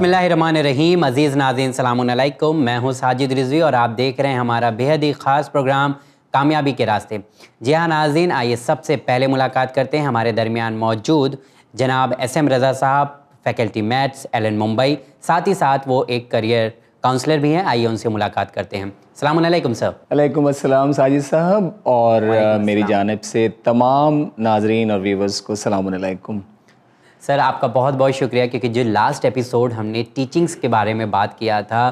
बिसमीम अज़ीज़ नाजीन सलामकुम मैं हूँ साजिद रिजवी और आप देख रहे हैं हमारा बेहद ही ख़ास प्रोग्राम कामयाबी के रास्ते जी हाँ नाजीन आइए सबसे पहले मुलाकात करते हैं हमारे दरमियान मौजूद जनाब S M Raza sahab faculty maths L N Mumbai साथ ही साथ वो एक करियर काउंसलर भी हैं आइए उनसे मुलाकात करते हैं सलामकुम सर वालेकुम अस्सलाम साजिद साहब और मेरी जानब से तमाम नाजरीन और व्यूवर्स को सलामकुम सर आपका बहुत बहुत शुक्रिया क्योंकि जो लास्ट एपिसोड हमने टीचिंग्स के बारे में बात किया था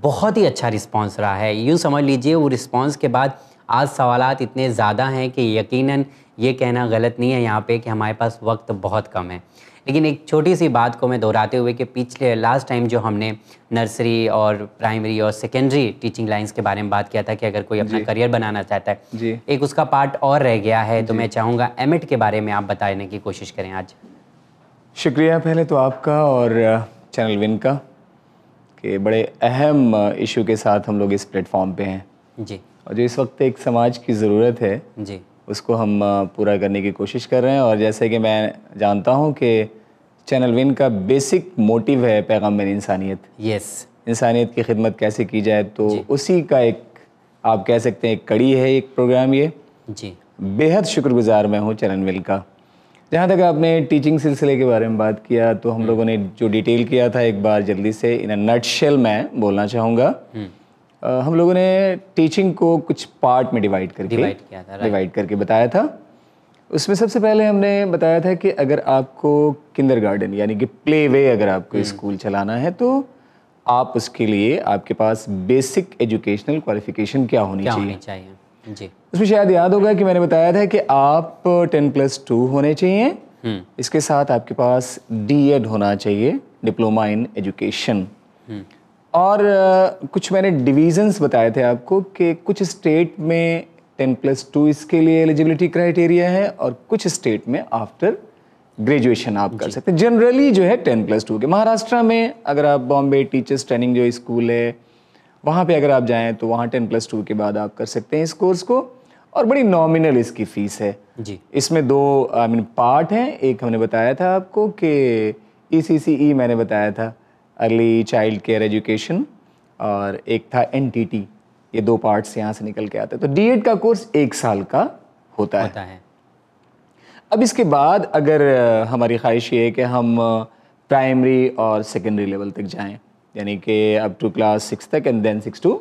बहुत ही अच्छा रिस्पांस रहा है यूँ समझ लीजिए वो रिस्पांस के बाद आज सवाल इतने ज़्यादा हैं कि यकीनन ये कहना गलत नहीं है यहाँ पे कि हमारे पास वक्त बहुत कम है लेकिन एक छोटी सी बात को मैं दोहराते हुए कि पिछले लास्ट टाइम जो हमने नर्सरी और प्राइमरी और सेकेंडरी टीचिंग लाइंस के बारे में बात किया था कि अगर कोई अपना करियर बनाना चाहता है एक उसका पार्ट और रह गया है तो मैं चाहूँगा एम के बारे में आप बताने की कोशिश करें आज शुक्रिया पहले तो आपका और चैनल विन का कि बड़े अहम इशू के साथ हम लोग इस प्लेटफॉर्म पे हैं जी और जो इस वक्त एक समाज की ज़रूरत है जी उसको हम पूरा करने की कोशिश कर रहे हैं और जैसे कि मैं जानता हूँ कि चैनल विन का बेसिक मोटिव है पैगाम इंसानियत यस इंसानियत की खिदमत कैसे की जाए तो उसी का एक आप कह सकते हैं एक कड़ी है एक प्रोग्राम ये जी बेहद शुक्रगुजार मैं हूँ चरण मिल का जहाँ तक आपने टीचिंग सिलसिले के बारे में बात किया तो हम हम्म। लोगों ने जो डिटेल किया था एक बार जल्दी से इन नटशेल मैं बोलना चाहूँगा हम्म। हम लोगों ने टीचिंग को कुछ पार्ट में डिवाइड करके डिवाइड किया था डिवाइड करके बताया था उसमें सबसे पहले हमने बताया था कि अगर आपको किंडर गार्डन यानी कि प्ले वे अगर आपको स्कूल हम्म। चलाना है तो आप उसके लिए आपके पास बेसिक एजुकेशनल क्वालिफिकेशन क्या होनी चाहिए, होनी चाहिए? जी उसमें शायद याद होगा कि मैंने बताया था कि आप टेन प्लस टू होने चाहिए हम्म। इसके साथ आपके पास डी एड होना चाहिए डिप्लोमा इन एजुकेशन हम्म। और कुछ मैंने डिविजन्स बताए थे आपको कि कुछ स्टेट में टेन प्लस टू इसके लिए एलिजिबिलिटी क्राइटेरिया है और कुछ स्टेट में आफ्टर ग्रेजुएशन आप कर सकते हैं जनरली जो है टेन प्लस टू के महाराष्ट्र में अगर आप बॉम्बे टीचर्स ट्रेनिंग जो स्कूल है वहाँ पे अगर आप जाएँ तो वहाँ टेन प्लस टू के बाद आप कर सकते हैं इस कोर्स को और बड़ी नॉमिनल इसकी फ़ीस है जी इसमें दो आई मीन पार्ट हैं एक हमने बताया था आपको कि ई सी सी ई मैंने बताया था अर्ली चाइल्ड केयर एजुकेशन और एक था एन टी टी ये दो पार्ट्स यहाँ से निकल के आते हैं तो डी एड का कोर्स एक साल का होता, होता है।, है अब इसके बाद अगर हमारी ख्वाहिश ये है कि हम प्राइमरी और सेकेंडरी लेवल तक जाएं यानी कि अप टू क्लास सिक्स तक and then six to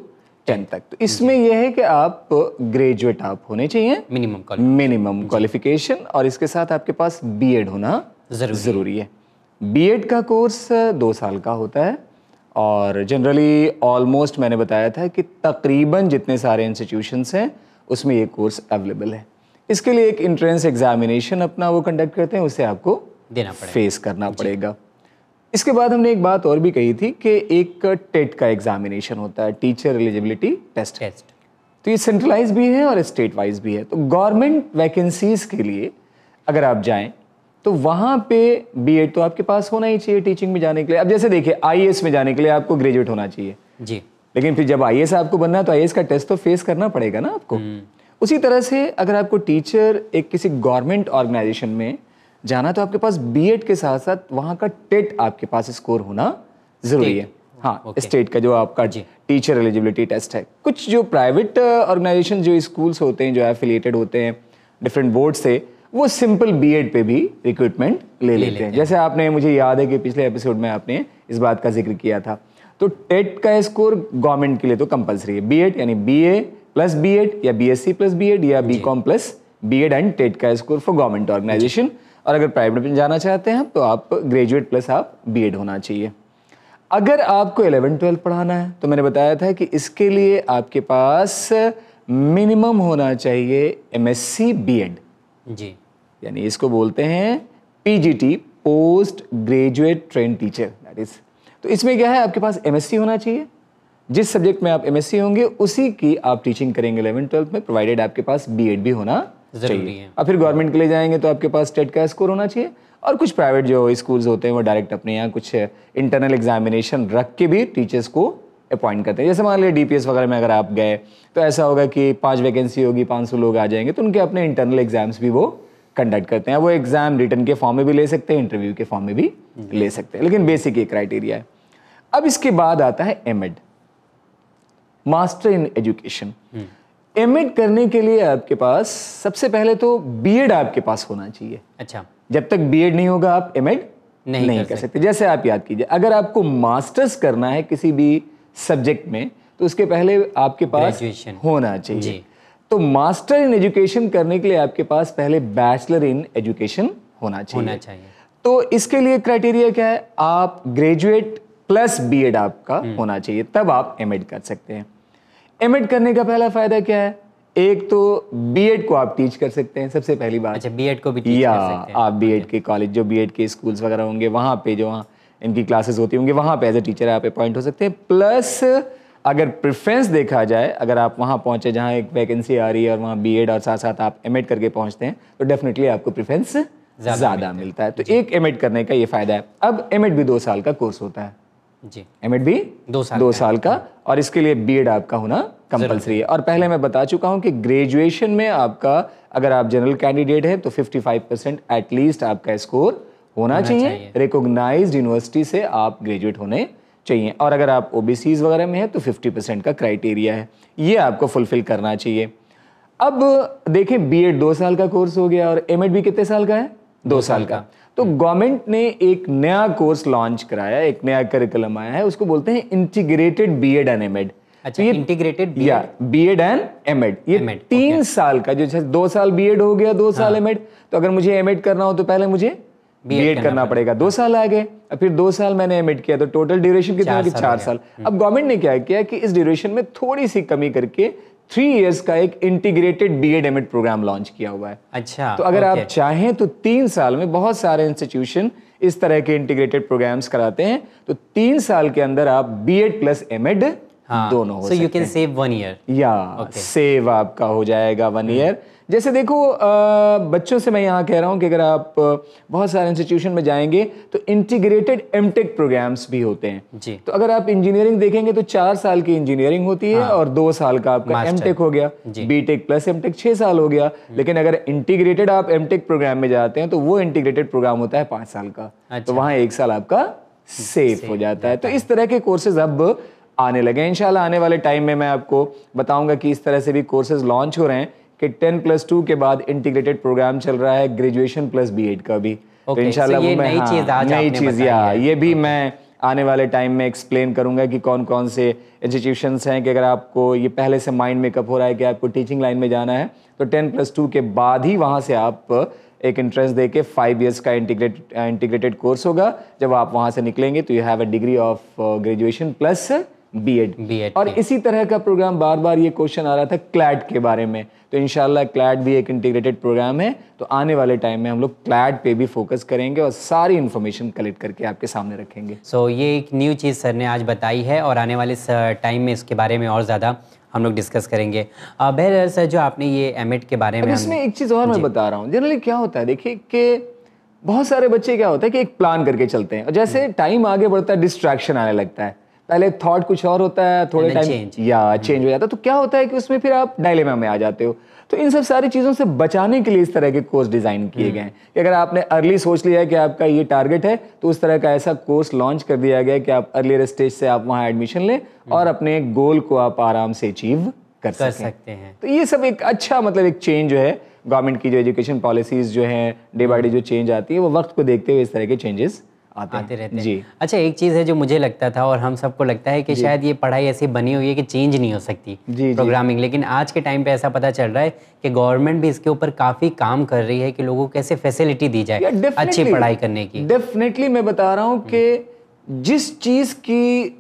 tenth तक तो इसमें यह है कि आप ग्रेजुएट आप होने चाहिए मिनिमम मिनिमम क्वालिफिकेशन और इसके साथ आपके पास बीएड होना जरूरी, जरूरी है बीएड का कोर्स दो साल का होता है और जनरली ऑलमोस्ट मैंने बताया था कि तकरीबन जितने सारे इंस्टीट्यूशंस हैं उसमें ये कोर्स अवेलेबल है इसके लिए एक इंट्रेंस एग्जामिनेशन अपना वो कंडक्ट करते हैं उसे आपको देना फेस करना पड़ेगा इसके बाद हमने एक बात और भी कही थी कि एक टेट का एग्जामिनेशन होता है टीचर एलिजिबिलिटी टेस्ट टेस्ट तो ये सेंट्रलाइज भी है और स्टेट वाइज भी है तो गवर्नमेंट वैकेंसीज के लिए अगर आप जाएं तो वहाँ पे बी तो आपके पास होना ही चाहिए टीचिंग में जाने के लिए अब जैसे देखिए आई में जाने के लिए आपको ग्रेजुएट होना चाहिए जी लेकिन फिर जब आई आपको बनना है तो आई का टेस्ट तो फेस करना पड़ेगा ना आपको हम्म। उसी तरह से अगर आपको टीचर एक किसी गवर्नमेंट ऑर्गेनाइजेशन में जाना तो आपके पास बी के साथ साथ वहाँ का टेट e आपके पास स्कोर होना ज़रूरी e है हाँ okay. स्टेट e का जो आपका टीचर एलिजिबिलिटी टेस्ट है कुछ जो प्राइवेट ऑर्गेनाइजेशन uh, जो स्कूल्स होते हैं जो एफिलिएटेड होते हैं डिफरेंट बोर्ड से वो सिंपल बीएड पे भी रिक्रूटमेंट ले, ले लेते, लेते हैं जैसे आपने मुझे याद है कि पिछले एपिसोड में आपने इस बात का जिक्र किया था तो टेट का स्कोर गवर्नमेंट के लिए तो कंपलसरी है बीएड यानी बीए प्लस बीएड या बीएससी प्लस बीएड या BCom plus BEd and TET का स्कोर फॉर गवर्नमेंट ऑर्गेनाइजेशन और अगर प्राइवेट में जाना चाहते हैं तो आप ग्रेजुएट प्लस आप बी होना चाहिए अगर आपको एलेवन ट्वेल्थ पढ़ाना है तो मैंने बताया था कि इसके लिए आपके पास मिनिमम होना चाहिए M S C B Ed जी यानी इसको बोलते हैं P G T post graduate train teacher that is तो इसमें क्या है आपके पास एम एस सी होना चाहिए जिस सब्जेक्ट में आप एम एस सी होंगे उसी की आप टीचिंग करेंगे इलेवन ट्वेल्थ में प्रोवाइडेड आपके पास बी एड भी होना जरूरी है अब फिर गवर्नमेंट हाँ। के लिए जाएंगे तो आपके पास स्टेट का स्कोर होना चाहिए और कुछ प्राइवेट जो स्कूल्स होते हैं वो डायरेक्ट अपने यहाँ कुछ इंटरनल एग्जामिनेशन रख के भी टीचर्स को अपॉइंट करते हैं जैसे मान लीजिए डीपीएस वगैरह में अगर आप गए तो ऐसा होगा कि पांच वैकेंसी होगी पाँच सौ लोग आ जाएंगे तो उनके अपने इंटरनल एग्जाम्स भी वो कंडक्ट करते हैं वो एग्जाम रिटर्न के फॉर्म में भी ले सकते हैं इंटरव्यू के फॉर्म में भी ले सकते हैं लेकिन बेसिक ये क्राइटेरिया है अब इसके बाद आता है M master in education admit करने के लिए आपके पास सबसे पहले तो बीएड आपके पास होना चाहिए अच्छा जब तक बीएड नहीं होगा आप एमिट नहीं, नहीं कर, कर सकते।, सकते जैसे आप याद कीजिए अगर आपको मास्टर्स करना है किसी भी सब्जेक्ट में तो उसके पहले आपके पास होना चाहिए तो मास्टर इन एजुकेशन करने के लिए आपके पास पहले बैचलर इन एजुकेशन होना चाहिए होना चाहिए तो इसके लिए क्राइटेरिया क्या है आप ग्रेजुएट प्लस बीएड आपका हम्म। होना चाहिए तब आप एम कर सकते हैं एड करने का पहला फायदा क्या है एक तो बीएड को आप टीच कर सकते हैं सबसे पहली बात अच्छा बीएड को भी टीच या कर सकते हैं आप बीएड के कॉलेज जो बीएड के स्कूल्स वगैरह होंगे वहाँ पे जो वहाँ इनकी क्लासेस होती होंगी वहाँ पे एज ए टीचर आप अपॉइंट हो सकते हैं प्लस अगर प्रेफरेंस देखा जाए अगर आप वहाँ पहुँचे जहाँ एक वैकेंसी आ रही है और वहाँ बी और साथ साथ आप एम करके पहुँचते हैं तो डेफिनेटली आपको प्रेफरेंस ज़्यादा मिलता है तो एक एम करने का ये फ़ायदा है अब एम भी दो साल का कोर्स होता है जी एम एड बी दो साल दो साल का हाँ। और इसके लिए बी एड आपका होना कंपलसरी है और पहले मैं बता चुका हूं कि ग्रेजुएशन में आपका अगर आप जनरल कैंडिडेट हैं तो 55 परसेंट एटलीस्ट आपका स्कोर होना, होना चाहिए रिकोगनाइज यूनिवर्सिटी से आप ग्रेजुएट होने चाहिए और अगर आप ओ वगैरह में हैं तो 50 परसेंट का क्राइटेरिया है ये आपको फुलफिल करना चाहिए अब देखें बी एड दो साल का कोर्स हो गया और एम एड बी कितने साल का है दो, दो साल, साल का तो गवर्नमेंट ने एक नया कोर्स लॉन्च कराया एक नया करिकुलम आया है उसको बोलते हैं integrated B Ed and M Ed integrated B Ed and M Ed ये M-Ed, तीन okay. साल का जो दो साल बी एड हो गया दो साल एम हाँ. एड तो अगर मुझे एम एड करना हो तो पहले मुझे बी एड करना पड़ेगा दो साल आ गए और फिर दो साल मैंने एम एड किया तो टोटल ड्यूरेशन कितना चार साल हम्म। अब गवर्नमेंट ने क्या किया कि इस ड्यूरेशन में थोड़ी सी कमी करके थ्री इयर्स का एक integrated B Ed M programme launch किया हुआ है अच्छा तो अगर okay. आप चाहें तो तीन साल में बहुत सारे इंस्टीट्यूशन इस तरह के इंटीग्रेटेड प्रोग्राम्स कराते हैं तो तीन साल के अंदर आप B Ed plus M Ed दोनों हो you can save one year या सेव आपका हो जाएगा वन ईयर hmm. जैसे देखो बच्चों से मैं यहाँ कह रहा हूँ कि अगर आप बहुत सारे इंस्टीट्यूशन में जाएंगे तो इंटीग्रेटेड एमटेक प्रोग्राम्स भी होते हैं जी तो अगर आप इंजीनियरिंग देखेंगे तो चार साल की इंजीनियरिंग होती है हाँ। और दो साल का आपका एमटेक हो गया बीटेक प्लस एमटेक छह साल हो गया हम्म। लेकिन अगर इंटीग्रेटेड आप एमटेक प्रोग्राम में जाते हैं तो वो इंटीग्रेटेड प्रोग्राम होता है पाँच साल का अच्छा। तो वहाँ एक साल आपका सेफ हो जाता है तो इस तरह के कोर्सेज अब आने लगे इंशाल्लाह आने वाले टाइम में मैं आपको बताऊंगा कि इस तरह से भी कोर्सेज लॉन्च हो रहे हैं कि टेन प्लस टू के बाद इंटीग्रेटेड प्रोग्राम चल रहा है ग्रेजुएशन प्लस बी का भी तो okay, तो so नई हाँ, चीज़, हाँ, नई चीज़ या ये भी okay. मैं आने वाले टाइम में एक्सप्लेन करूंगा कि कौन कौन से इंस्टीट्यूशन हैं कि अगर आपको ये पहले से माइंड मेकअप हो रहा है कि आपको टीचिंग लाइन में जाना है तो टेन प्लस टू के बाद ही वहाँ से आप एक इंट्रेंस दे के फाइव ईयर्स का इंटीग्रेटेड इंटीग्रेटेड कोर्स होगा जब आप वहाँ से निकलेंगे तो you have a degree of graduation plus BEd BEd और इसी तरह का प्रोग्राम बार बार ये क्वेश्चन आ रहा था क्लैट के बारे में तो इनशाला क्लैट भी एक इंटीग्रेटेड प्रोग्राम है तो आने वाले टाइम में हम लोग क्लैट पे भी फोकस करेंगे और सारी इन्फॉर्मेशन कलेक्ट करके आपके सामने रखेंगे सो so, ये एक न्यू चीज़ सर ने आज बताई है और आने वाले टाइम में इसके बारे में और ज़्यादा हम लोग डिस्कस करेंगे बहर सर जो आपने ये एम के बारे में इसमें एक चीज़ और मैं बता रहा हूँ जनरली क्या होता है देखिए कि बहुत सारे बच्चे क्या होता है कि एक प्लान करके चलते हैं और जैसे टाइम हम्म। आगे बढ़ता है डिस्ट्रैक्शन आने लगता है पहले थॉट कुछ और होता है थोड़े टाइम या चेंज हो जाता है तो क्या होता है कि उसमें फिर आप डायलेमा में आ जाते हो तो इन सब सारी चीज़ों से बचाने के लिए इस तरह के कोर्स डिज़ाइन किए गए हम्म। हैं कि अगर आपने अर्ली सोच लिया है कि आपका ये टारगेट है तो उस तरह का ऐसा कोर्स लॉन्च कर दिया गया कि आप अर्लियर स्टेज से आप वहां एडमिशन लें और हम्म। अपने गोल को आप आराम से अचीव कर, कर सकते हैं तो ये सब एक अच्छा मतलब एक चेंज जो है गवर्नमेंट की जो एजुकेशन पॉलिसीज़ जो है डे बाई डे जो चेंज आती है वो वक्त को देखते हुए इस तरह के चेंजेस आते, आते रहते हैं जी अच्छा एक चीज़ है जो मुझे लगता था और हम सबको लगता है कि शायद ये पढ़ाई ऐसी बनी हुई है कि चेंज नहीं हो सकती जी प्रोग्रामिंग लेकिन आज के टाइम पे ऐसा पता चल रहा है कि गवर्नमेंट भी इसके ऊपर काफ़ी काम कर रही है कि लोगों को कैसे फैसिलिटी दी जाए अच्छी पढ़ाई करने की डेफिनेटली मैं बता रहा हूँ कि जिस चीज़ की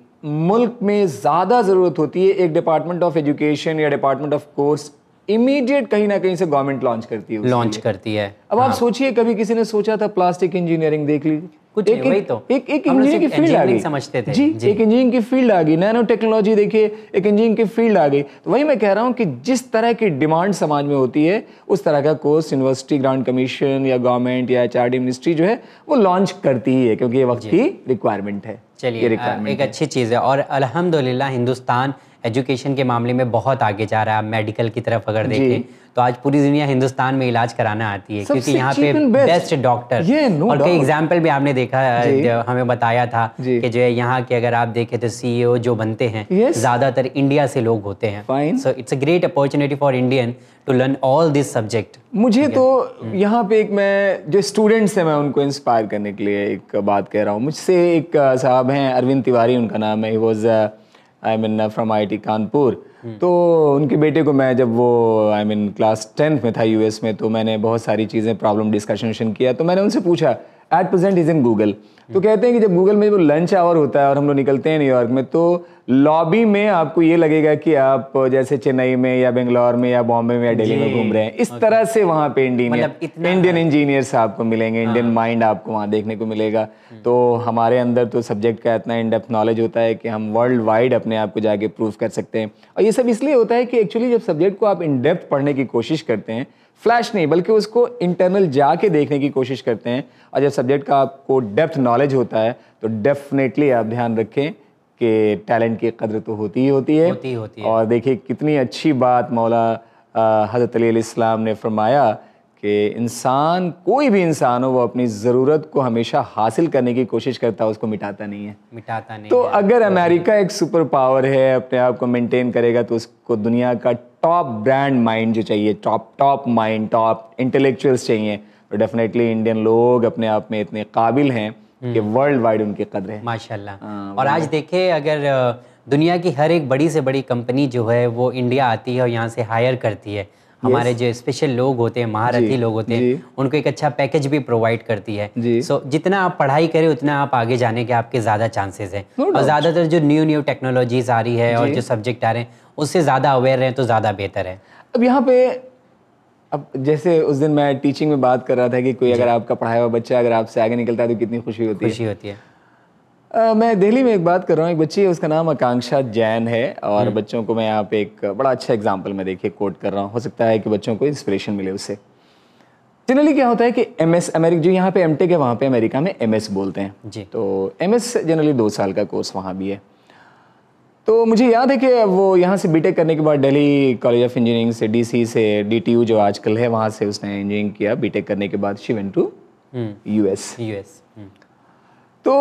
मुल्क में ज़्यादा ज़रूरत होती है एक डिपार्टमेंट ऑफ एजुकेशन या डिपार्टमेंट ऑफ कोर्स इमीडिएट कहीं ना कहीं से गवर्नमेंट लॉन्च करती है लॉन्च करती है अब हाँ। आप सोचिए कभी किसी ने सोचा था प्लास्टिक इंजीनियरिंग देख ली कुछ एक, एक, तो एक एक इंजीनियरिंग की फील्ड आ गई समझते थे जी, जी। एक इंजीनियरिंग की फील्ड आ गई नैनो टेक्नोलॉजी देखिए एक इंजीनियरिंग की फील्ड आ गई तो वही मैं कह रहा हूँ कि जिस तरह की डिमांड समाज में होती है उस तरह का कोर्स यूनिवर्सिटी ग्रांट कमीशन या गवर्नमेंट या एच मिनिस्ट्री जो है वो लॉन्च करती ही है क्योंकि ये वक्त की रिक्वायरमेंट है चलिए एक अच्छी चीज़ है और अलहमदुल्ला हिंदुस्तान एजुकेशन के मामले में बहुत आगे जा रहा है मेडिकल की तरफ अगर देखें तो आज पूरी दुनिया हिंदुस्तान में इलाज कराना आती है क्योंकि यहाँ पे बेस्ट डॉक्टर no और कई एग्जाम्पल भी आपने देखा हमें बताया था कि जो है यहाँ के अगर आप देखें तो सीईओ e जो बनते हैं yes. ज्यादातर इंडिया से लोग होते हैं so it's a great opportunity for Indian to learn all this subject मुझे तो हम्म। यहाँ पे एक मैं जो स्टूडेंट्स हैं मैं उनको इंस्पायर करने के लिए एक बात कह रहा हूँ मुझसे एक साहब हैं अरविंद तिवारी उनका नाम है was I mean from I T Kanpur तो उनके बेटे को मैं जब वो आई मीन क्लास टेंथ में था यूएस में तो मैंने बहुत सारी चीज़ें प्रॉब्लम डिस्कशन किया तो मैंने उनसे पूछा at present is in Google तो कहते हैं कि जब गूगल में जो लंच आवर होता है और हम लोग निकलते हैं न्यूयॉर्क में तो लॉबी में आपको ये लगेगा कि आप जैसे चेन्नई में या बेंगलोर में या बॉम्बे में या दिल्ली में घूम रहे हैं इस तरह से वहाँ पे इंडियन मतलब इंडियन इंजीनियर्स आपको मिलेंगे इंडियन हाँ। माइंड आपको वहाँ देखने को मिलेगा हम्म। तो हमारे अंदर तो सब्जेक्ट का इतना इनडेप्थ नॉलेज होता है कि हम वर्ल्ड वाइड अपने आप को जाके प्रूव कर सकते हैं और ये सब इसलिए होता है कि एक्चुअली जब सब्जेक्ट को आप इनडेप्थ पढ़ने की कोशिश करते हैं फ्लैश नहीं बल्कि उसको इंटरनल जाके देखने की कोशिश करते हैं और जब सब्जेक्ट का आपको डेप्थ नॉलेज होता है तो डेफिनेटली आप ध्यान रखें कि टैलेंट की कदर तो होती ही होती है होती होती है और देखिए कितनी अच्छी बात मौला हज़रत अली इस्लाम ने फरमाया कि इंसान कोई भी इंसान हो वो अपनी ज़रूरत को हमेशा हासिल करने की कोशिश करता है उसको मिटाता नहीं है मिटाता नहीं तो है। अगर तो अमेरिका एक सुपर पावर है अपने आप को मेंटेन करेगा तो उसको दुनिया का टॉप ब्रांड माइंड जो चाहिए top top mind top intellectuals चाहिए और तो डेफिनेटली इंडियन लोग अपने आप में इतने काबिल हैं हम्म। कि वर्ल्ड वाइड उनकी कदर है माशाल्लाह हाँ, और आज देखे अगर दुनिया की हर एक बड़ी से बड़ी कंपनी जो है वो इंडिया आती है और यहाँ से हायर करती है हमारे yes. जो स्पेशल लोग होते हैं महारथी लोग होते हैं उनको एक अच्छा पैकेज भी प्रोवाइड करती है सो so, जितना आप पढ़ाई करें उतना आप आगे जाने के आपके ज़्यादा चांसेस हैं no और ज़्यादातर जो न्यू न्यू टेक्नोलॉजीज आ रही है और जो सब्जेक्ट आ रहे हैं उससे ज़्यादा अवेयर रहें तो ज़्यादा बेहतर है अब यहाँ पे अब जैसे उस दिन मैं टीचिंग में बात कर रहा था कि कोई अगर आपका पढ़ाया हुआ बच्चा अगर आपसे आगे निकलता है तो कितनी खुशी होती है खुशी होती है मैं दिल्ली में एक बात कर रहा हूँ एक बच्ची है उसका नाम आकांक्षा जैन है और हम्म। बच्चों को मैं यहाँ पे एक बड़ा अच्छा एग्जाम्पल में देखिए कोट कर रहा हूँ हो सकता है कि बच्चों को इंस्पिरेशन मिले उससे जनरली क्या होता है कि एम एस अमेरिका जो यहाँ पे एम टेक है वहाँ पे अमेरिका में एम एस बोलते हैं जी तो एम एस जनरली दो साल का कोर्स वहाँ भी है तो मुझे याद है कि वो यहाँ से बी टेक करने के बाद दिल्ली कॉलेज ऑफ इंजीनियरिंग से डी सी से डी टी यू जो आजकल है वहाँ से उसने इंजीनियरिंग किया बी टेक करने के बाद she went to U S U S तो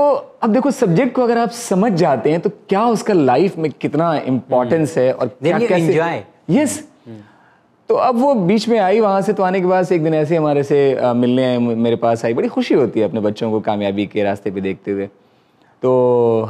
अब देखो सब्जेक्ट को अगर आप समझ जाते हैं तो क्या उसका लाइफ में कितना इंपॉर्टेंस हम्म। है और कैसे यस हम्म। तो अब वो बीच में आई वहाँ से तो आने के बाद एक दिन ऐसे हमारे से मिलने आए मेरे पास आई बड़ी खुशी होती है अपने बच्चों को कामयाबी के रास्ते पे देखते हुए तो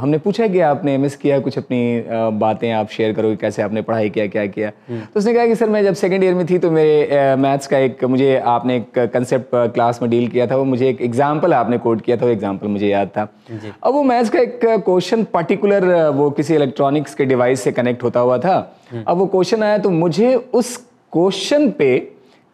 हमने पूछा कि आपने मिस किया कुछ अपनी बातें आप शेयर करो कैसे आपने पढ़ाई किया क्या किया हम्म। तो उसने कहा कि सर मैं जब सेकेंड ईयर में थी तो मेरे मैथ्स का एक मुझे आपने एक कंसेप्ट क्लास में डील किया था वो मुझे एक एग्जाम्पल आपने कोड किया था वो एग्जाम्पल मुझे याद था अब वो मैथ्स का एक क्वेश्चन पर्टिकुलर वो किसी इलेक्ट्रॉनिक्स के डिवाइस से कनेक्ट होता हुआ था हम्म। अब वो क्वेश्चन आया तो मुझे उस क्वेश्चन पे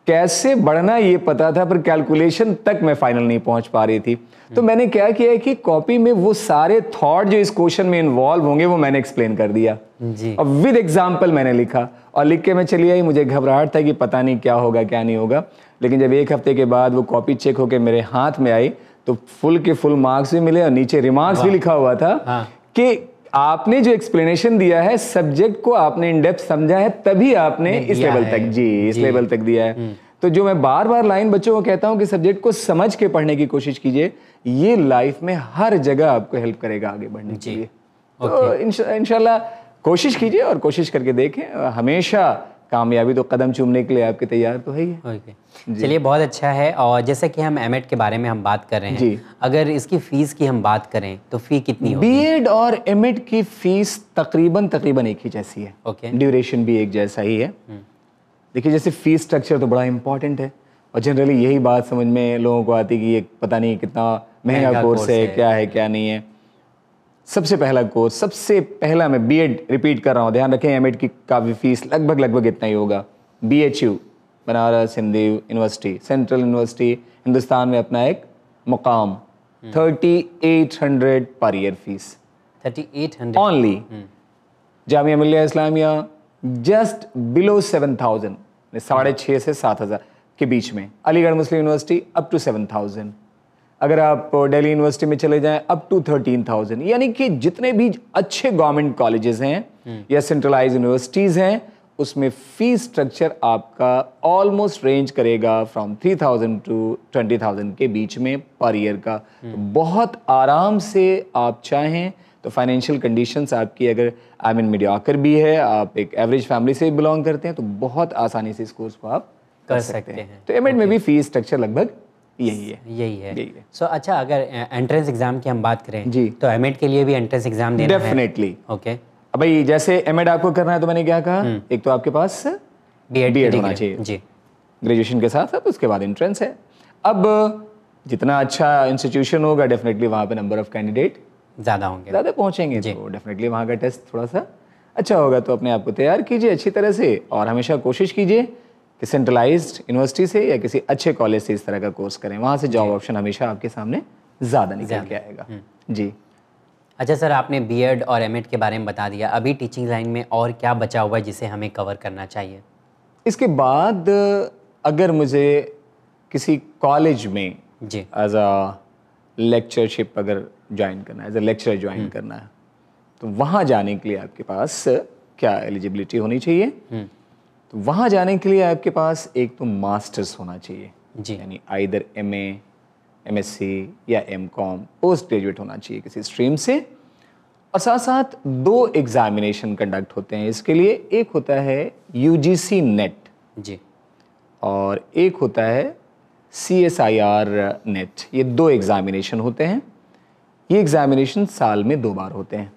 कैसे बढ़ना ये पता था पर कैलकुलेशन तक मैं फाइनल नहीं पहुंच पा रही थी तो हम्म। मैंने क्या किया कि कॉपी में वो सारे थॉट जो इस क्वेश्चन में इन्वॉल्व होंगे वो मैंने एक्सप्लेन कर दिया जी और विद एग्जाम्पल मैंने लिखा और लिख के मैं चली आई मुझे घबराहट था कि पता नहीं क्या होगा क्या नहीं होगा लेकिन जब एक हफ्ते के बाद वो कॉपी चेक होकर मेरे हाथ में आई तो फुल के फुल मार्क्स भी मिले और नीचे रिमार्क्स भी लिखा हुआ था हाँ। कि आपने जो एक्सप्लेनेशन दिया है सब्जेक्ट को आपने इनडेप्थ समझा है तभी आपने इस लेवल तक जी इस लेवल तक दिया है हम्म। तो जो मैं बार बार लाइन बच्चों को कहता हूं कि सब्जेक्ट को समझ के पढ़ने की कोशिश कीजिए ये लाइफ में हर जगह आपको हेल्प करेगा आगे बढ़ने के लिए तो इनशाला कोशिश कीजिए और कोशिश करके देखें हमेशा कामयाबी तो कदम चूमने के लिए आपके तैयार तो है ही चलिए बहुत अच्छा है और जैसे कि हम एम के बारे में हम बात कर रहे हैं जी अगर इसकी फ़ीस की हम बात करें तो फ़ी कितनी बी एड और एम की फ़ीस तकरीबन तकरीबन एक ही जैसी है ओके ड्यूरेशन भी एक जैसा ही है हम्म। देखिए जैसे फ़ीस स्ट्रक्चर तो बड़ा इंपॉर्टेंट है और जनरली यही बात समझ में लोगों को आती है कि ये पता नहीं कितना महंगा कोर्स है क्या है क्या नहीं है सबसे पहला कोर्स सबसे पहला मैं एड रिपीट कर रहा हूँ ध्यान रखें एड की काफ़ी फीस लगभग लगभग इतना ही होगा यू Banaras Hindi university central university Hindustan में अपना एक मुकाम hmm. Thirty eight hundred per year fees thirty eight hundred only hmm. Jamia Millia Islamia just below seven thousand साढ़े छः से सात हज़ार के बीच में Aligarh Muslim university up to seven thousand अगर आप दिल्ली यूनिवर्सिटी में चले जाएं अप टू थर्टीन थाउजेंड यानी कि जितने भी अच्छे गवर्नमेंट कॉलेजेस हैं हम्म। या सेंट्रलाइज यूनिवर्सिटीज़ हैं उसमें फीस स्ट्रक्चर आपका ऑलमोस्ट रेंज करेगा from three thousand to twenty thousand के बीच में पर ईयर का हम्म। तो बहुत आराम से आप चाहें तो फाइनेंशियल कंडीशंस आपकी अगर आई मीन मीडियाकर भी है आप एक एवरेज फैमिली से बिलोंग करते हैं तो बहुत आसानी से इस कोर्स को आप कर सकते हैं तो एम में भी फीस स्ट्रक्चर लगभग यही है यही है सो so, अच्छा अगर एंट्रेंस एग्जाम की हम बात करें जी तो एम के लिए भी एंट्रेंस एग्जाम देना डेफिनेटली ओके भाई जैसे एम आपको करना है तो मैंने क्या कहा हम्म। एक तो आपके पास बी एड होना चाहिए जी ग्रेजुएशन के साथ साथ उसके बाद एंट्रेंस है अब जितना अच्छा इंस्टीट्यूशन होगा डेफिनेटली वहाँ पे नंबर ऑफ कैंडिडेट ज़्यादा होंगे ज़्यादा पहुँचेंगे तो डेफिनेटली वहाँ का टेस्ट थोड़ा सा अच्छा होगा तो अपने आप को तैयार कीजिए अच्छी तरह से और हमेशा कोशिश कीजिए कि सेंट्रलाइज्ड यूनिवर्सिटी से या किसी अच्छे कॉलेज से इस तरह का कोर्स करें वहाँ से जॉब ऑप्शन हमेशा आपके सामने ज़्यादा निकल के आएगा हम्म। जी अच्छा सर आपने बी और एम के बारे में बता दिया अभी टीचिंग लाइन में और क्या बचा हुआ है जिसे हमें कवर करना चाहिए इसके बाद अगर मुझे किसी कॉलेज में जी एज अ लेक्चरशिप अगर ज्वाइन करना है एज अ लेक्चर ज्वाइन करना है तो वहाँ जाने के लिए आपके पास क्या एलिजिबिलिटी होनी चाहिए हम्म। तो वहाँ जाने के लिए आपके पास एक तो मास्टर्स होना चाहिए जी यानी either M M S C या एम कॉम पोस्ट ग्रेजुएट होना चाहिए किसी स्ट्रीम से और साथ साथ दो एग्जामिनेशन कंडक्ट होते हैं इसके लिए एक होता है यू जी सी नेट जी और एक होता है C S I R net ये दो एग्ज़ामिनेशन होते हैं ये एग्ज़ामिनेशन साल में दो बार होते हैं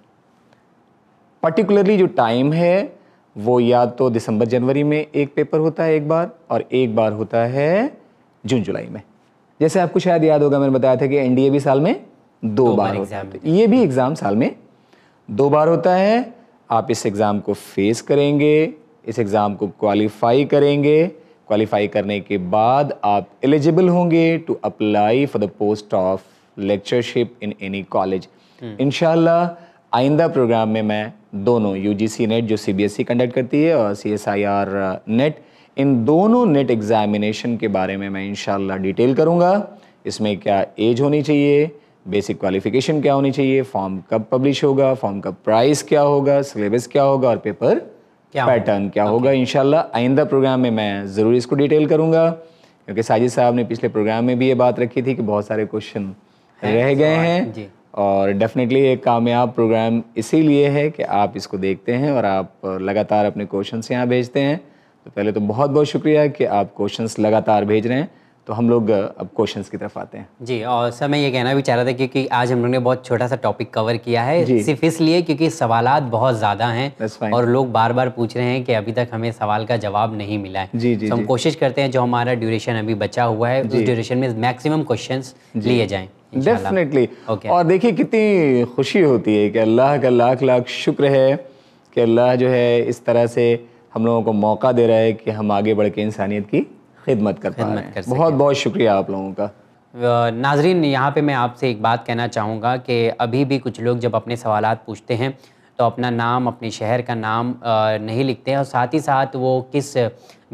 पर्टिकुलरली जो टाइम है वो या तो दिसंबर जनवरी में एक पेपर होता है एक बार और एक बार होता है जून जुलाई में जैसे आपको शायद याद होगा मैंने बताया था कि एनडीए भी साल में दो, दो बार, बार होता है तो ये भी एग्ज़ाम साल में दो बार होता है आप इस एग्ज़ाम को फेस करेंगे इस एग्ज़ाम को क्वालिफाई करेंगे क्वालिफाई करने के बाद आप एलिजिबल होंगे to apply for the post of lectureship in any college इनशाला आइंदा प्रोग्राम में मैं दोनों यू जी नेट जो सी बी एस कंडक्ट करती है और C S I R net इन दोनों नेट एग्ज़ामिनेशन के बारे में मैं इन डिटेल करूँगा इसमें क्या एज होनी चाहिए बेसिक क्वालिफिकेशन क्या होनी चाहिए फॉर्म कब पब्लिश होगा फॉर्म का प्राइस क्या होगा सिलेबस क्या होगा और पेपर क्या पैटर्न क्या होगा इनशाला आइंदा प्रोग्राम में मैं ज़रूर इसको डिटेल करूँगा क्योंकि साजिद साहब ने पिछले प्रोग्राम में भी ये बात रखी थी कि बहुत सारे क्वेश्चन रह गए हैं और डेफिनेटली एक कामयाब प्रोग्राम इसीलिए है कि आप इसको देखते हैं और आप लगातार अपने क्वेश्चंस यहाँ भेजते हैं तो पहले तो बहुत बहुत शुक्रिया कि आप क्वेश्चंस लगातार भेज रहे हैं तो हम लोग अब क्वेश्चन की तरफ आते हैं जी और सर मैं ये कहना भी चाह रहा था क्योंकि आज हम लोग ने बहुत छोटा सा टॉपिक कवर किया है सिर्फ इसलिए क्योंकि सवाल बहुत ज़्यादा हैं और लोग बार बार पूछ रहे हैं कि अभी तक हमें सवाल का जवाब नहीं मिला है जी जी तो हम कोशिश करते हैं जो हमारा ड्यूरेशन अभी बचा हुआ है उस ड्यूरेशन में मैक्सिमम क्वेश्चन लिए जाए डेफिनेटली okay. और देखिए कितनी खुशी होती है कि अल्लाह का लाख लाख शुक्र है कि अल्लाह जो है इस तरह से हम लोगों को मौका दे रहा है कि हम आगे बढ़ के इंसानियत की खिदमत कर पा रहे हैं बहुत बहुत शुक्रिया आप लोगों का नाजरीन यहाँ पे मैं आपसे एक बात कहना चाहूँगा कि अभी भी कुछ लोग जब अपने सवाल पूछते हैं तो अपना नाम अपने शहर का नाम नहीं लिखते हैं और साथ ही साथ वो किस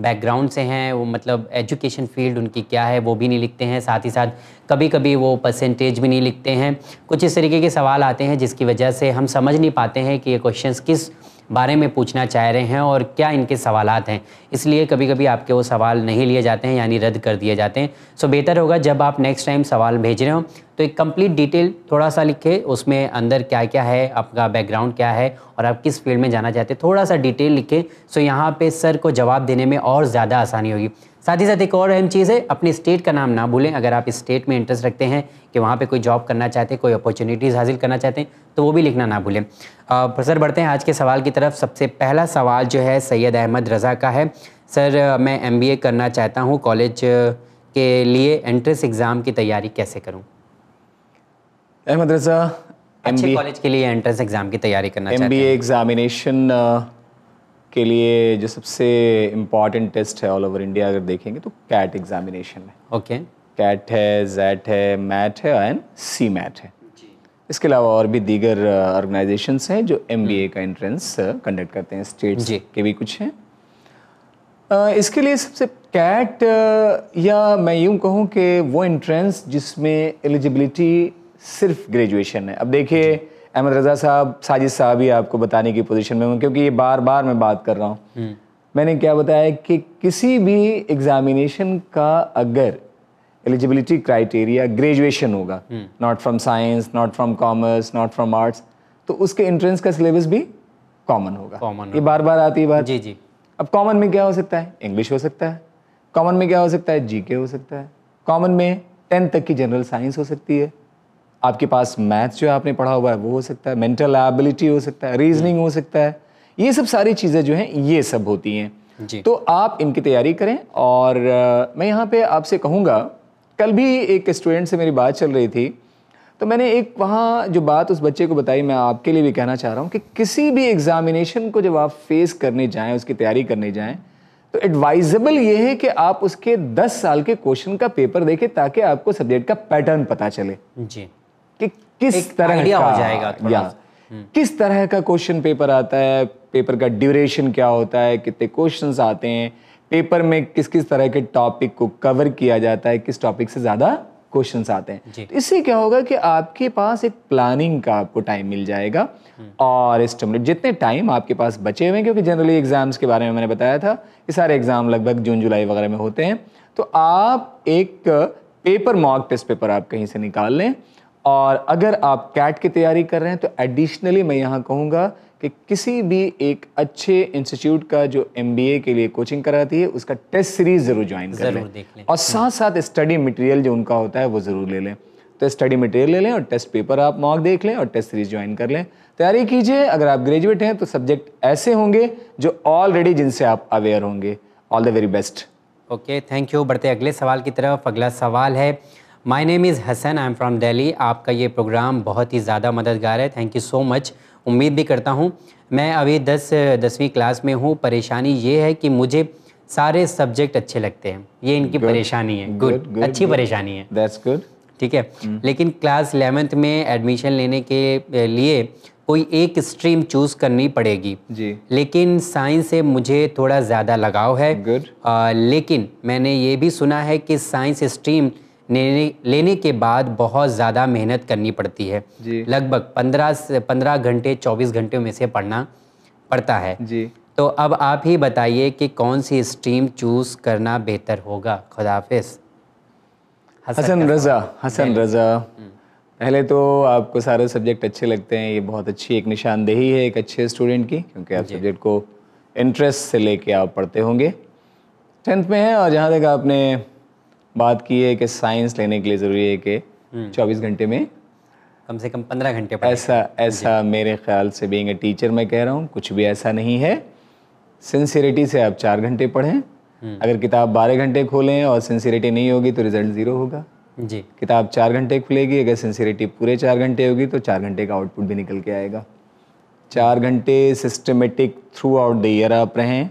बैकग्राउंड से हैं वो मतलब एजुकेशन फील्ड उनकी क्या है वो भी नहीं लिखते हैं साथ ही साथ कभी कभी वो परसेंटेज भी नहीं लिखते हैं कुछ इस तरीके के सवाल आते हैं जिसकी वजह से हम समझ नहीं पाते हैं कि ये क्वेश्चंस किस बारे में पूछना चाह रहे हैं और क्या इनके सवाल हैं इसलिए कभी कभी आपके वो सवाल नहीं लिए जाते हैं यानी रद्द कर दिए जाते हैं सो बेहतर होगा जब आप नेक्स्ट टाइम सवाल भेज रहे हो तो एक कंप्लीट डिटेल थोड़ा सा लिखे उसमें अंदर क्या क्या है आपका बैकग्राउंड क्या है और आप किस फील्ड में जाना चाहते हैं थोड़ा सा डिटेल लिखे सो यहाँ पर सर को जवाब देने में और ज़्यादा आसानी होगी साथ ही साथ एक और अहम चीज़ है अपने स्टेट का नाम ना भूलें अगर आप इस स्टेट में इंटरेस्ट रखते हैं कि वहाँ पे कोई जॉब करना चाहते हैं कोई अपॉर्चुनिटीज़ हासिल करना चाहते हैं तो वो भी लिखना ना भूलें सर बढ़ते हैं आज के सवाल की तरफ सबसे पहला सवाल जो है सैयद अहमद रज़ा का है सर मैं एम करना चाहता हूँ कॉलेज के लिए एंट्रेंस एग्ज़ाम की तैयारी कैसे करूँ अहमद रज़ा एम कॉलेज के लिए एंट्रेंस एग्ज़ाम की तैयारी करना एम बी एग्ज़ामिनेशन के लिए जो सबसे इम्पॉर्टेंट टेस्ट है ऑल ओवर इंडिया अगर देखेंगे तो कैट एग्जामिनेशन है ओके कैट है जैट है मैट है एंड सी मैट है इसके अलावा और भी दीगर ऑर्गेनाइजेशन हैं जो एम hmm. का एंट्रेंस कंडक्ट करते हैं स्टेट्स के भी कुछ हैं इसके लिए सबसे कैट या मैं यूं कहूं कि वो एंट्रेंस जिसमें एलिजिबिलिटी सिर्फ ग्रेजुएशन है अब देखिए अहमद रज़ा साहब साजिद साहब ही आपको बताने की पोजीशन में हूँ क्योंकि ये बार बार मैं बात कर रहा हूँ हम्म। मैंने क्या बताया कि किसी भी एग्ज़ामिनेशन का अगर एलिजिबिलिटी क्राइटेरिया ग्रेजुएशन होगा not from science not from commerce not from arts तो उसके एंट्रेंस का सिलेबस भी कॉमन होगा कॉमन ये बार बार आती है बात जी जी अब कॉमन में क्या हो सकता है इंग्लिश हो सकता है कॉमन में क्या हो सकता है जीके हो सकता है कॉमन में टेंथ तक की जनरल साइंस हो सकती है आपके पास मैथ्स जो है आपने पढ़ा हुआ है वो हो सकता है मेंटल एबिलिटी हो सकता है रीजनिंग हो सकता है ये सब सारी चीज़ें जो हैं ये सब होती हैं तो आप इनकी तैयारी करें और आ, मैं यहाँ पे आपसे कहूँगा कल भी एक स्टूडेंट से मेरी बात चल रही थी तो मैंने एक वहाँ जो बात उस बच्चे को बताई मैं आपके लिए भी कहना चाह रहा हूँ कि किसी भी एग्ज़ामिनेशन को जब आप फेस करने जाएँ उसकी तैयारी करने जाएँ तो एडवाइजेबल ये है कि आप उसके 10 साल के क्वेश्चन का पेपर देखें ताकि आपको सब्जेक्ट का पैटर्न पता चले जी हम्म। किस तरह का हो जाएगा या किस तरह का क्वेश्चन पेपर आता है पेपर का ड्यूरेशन क्या होता है कितने क्वेश्चंस आते हैं पेपर में किस किस तरह के टॉपिक को कवर किया जाता है किस टॉपिक से ज़्यादा क्वेश्चंस आते हैं तो इससे क्या होगा कि आपके पास एक प्लानिंग का आपको टाइम मिल जाएगा हम्म। और एस्टिमेट जितने टाइम आपके पास बचे हुए हैं क्योंकि जनरली एग्ज़ाम्स के बारे में मैंने बताया था कि सारे एग्ज़ाम लगभग जून जुलाई वगैरह में होते हैं तो आप एक पेपर मॉक टेस्ट पेपर आप कहीं से निकाल लें और अगर आप कैट की तैयारी कर रहे हैं तो एडिशनली मैं यहाँ कहूँगा कि किसी भी एक अच्छे इंस्टीट्यूट का जो एम के लिए कोचिंग कराती है उसका टेस्ट सीरीज ज़रूर ज्वाइन कर लें और साथ साथ स्टडी मटेरियल जो उनका होता है वो ज़रूर ले लें तो स्टडी मटेरियल ले लें और टेस्ट पेपर आप मॉक देख लें और टेस्ट सीरीज ज्वाइन कर लें तैयारी कीजिए अगर आप ग्रेजुएट हैं तो सब्जेक्ट ऐसे होंगे जो ऑलरेडी जिनसे आप अवेयर होंगे all the very best okay thank you बढ़ते अगले सवाल की तरफ अगला सवाल है my name is Hasan I am from Delhi आपका ये प्रोग्राम बहुत ही ज़्यादा मददगार है थैंक यू सो मच उम्मीद भी करता हूँ मैं अभी दस दसवीं क्लास में हूँ परेशानी ये है कि मुझे सारे सब्जेक्ट अच्छे लगते हैं ये इनकी good. परेशानी है गुड अच्छी good. परेशानी है दैट्स गुड ठीक है hmm. लेकिन क्लास इलेवेंथ में एडमिशन लेने के लिए कोई एक स्ट्रीम चूज़ करनी पड़ेगी जी लेकिन साइंस से मुझे थोड़ा ज़्यादा लगाव है गुड लेकिन मैंने ये भी सुना है कि साइंस स्ट्रीम लेने लेने के बाद बहुत ज़्यादा मेहनत करनी पड़ती है लगभग पंद्रह से पंद्रह घंटे चौबीस घंटे में से पढ़ना पड़ता है जी तो अब आप ही बताइए कि कौन सी स्ट्रीम चूज करना बेहतर होगा खुदाफिज हसन रज़ा हसन रज़ा हम्म। पहले तो आपको सारे सब्जेक्ट अच्छे लगते हैं ये बहुत अच्छी एक निशानदेही है एक अच्छे स्टूडेंट की क्योंकि आप सब्जेक्ट को इंटरेस्ट से लेके आप पढ़ते होंगे टेंथ में है और जहाँ तक आपने बात की है कि साइंस लेने के लिए ज़रूरी है कि हम्म। चौबीस घंटे में कम से कम पंद्रह घंटे ऐसा ऐसा मेरे ख्याल से बींग ए टीचर मैं कह रहा हूँ कुछ भी ऐसा नहीं है सिंसियरिटी से आप चार घंटे पढ़ें हम्म। अगर किताब बारह घंटे खोलें और सिंसियरिटी नहीं होगी तो रिजल्ट ज़ीरो होगा जी किताब चार घंटे खुलेगी अगर सिंसियरिटी पूरे चार घंटे होगी तो चार घंटे का आउटपुट भी निकल के आएगा चार घंटे systematic throughout the year आप रहें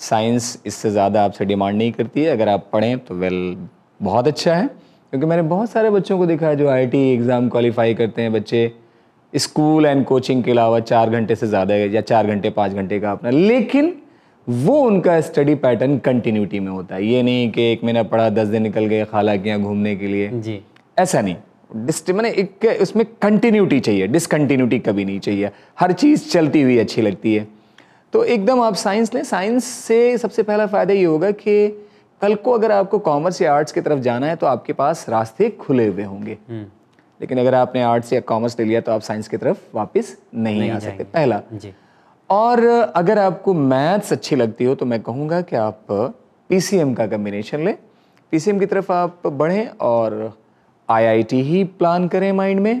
साइंस इससे ज़्यादा आपसे डिमांड नहीं करती है अगर आप पढ़ें तो वेल बहुत अच्छा है क्योंकि मैंने बहुत सारे बच्चों को देखा है जो आई एग्ज़ाम क्वालिफाई करते हैं बच्चे स्कूल एंड कोचिंग के अलावा चार घंटे से ज़्यादा या चार घंटे पाँच घंटे का अपना लेकिन वो उनका स्टडी पैटर्न कंटिन्यूटी में होता है ये नहीं कि एक महीना पढ़ा दस दिन निकल गए खाला के यहाँ घूमने के लिए जी ऐसा नहीं मैंने एक उसमें कंटिन्यूटी चाहिए डिसकंटिन्यूटी कभी नहीं चाहिए हर चीज़ चलती हुई अच्छी लगती है तो एकदम आप साइंस लें साइंस से सबसे पहला फ़ायदा ये होगा कि कल को अगर आपको कॉमर्स या आर्ट्स की तरफ जाना है तो आपके पास रास्ते खुले हुए होंगे हम्म। लेकिन अगर आपने आर्ट्स या कॉमर्स ले लिया तो आप साइंस की तरफ वापस नहीं, नहीं आ सकते पहला और अगर आपको मैथ्स अच्छी लगती हो तो मैं कहूँगा कि आप पी का कम्बिनेशन लें पी की तरफ आप बढ़ें और आई ही प्लान करें माइंड में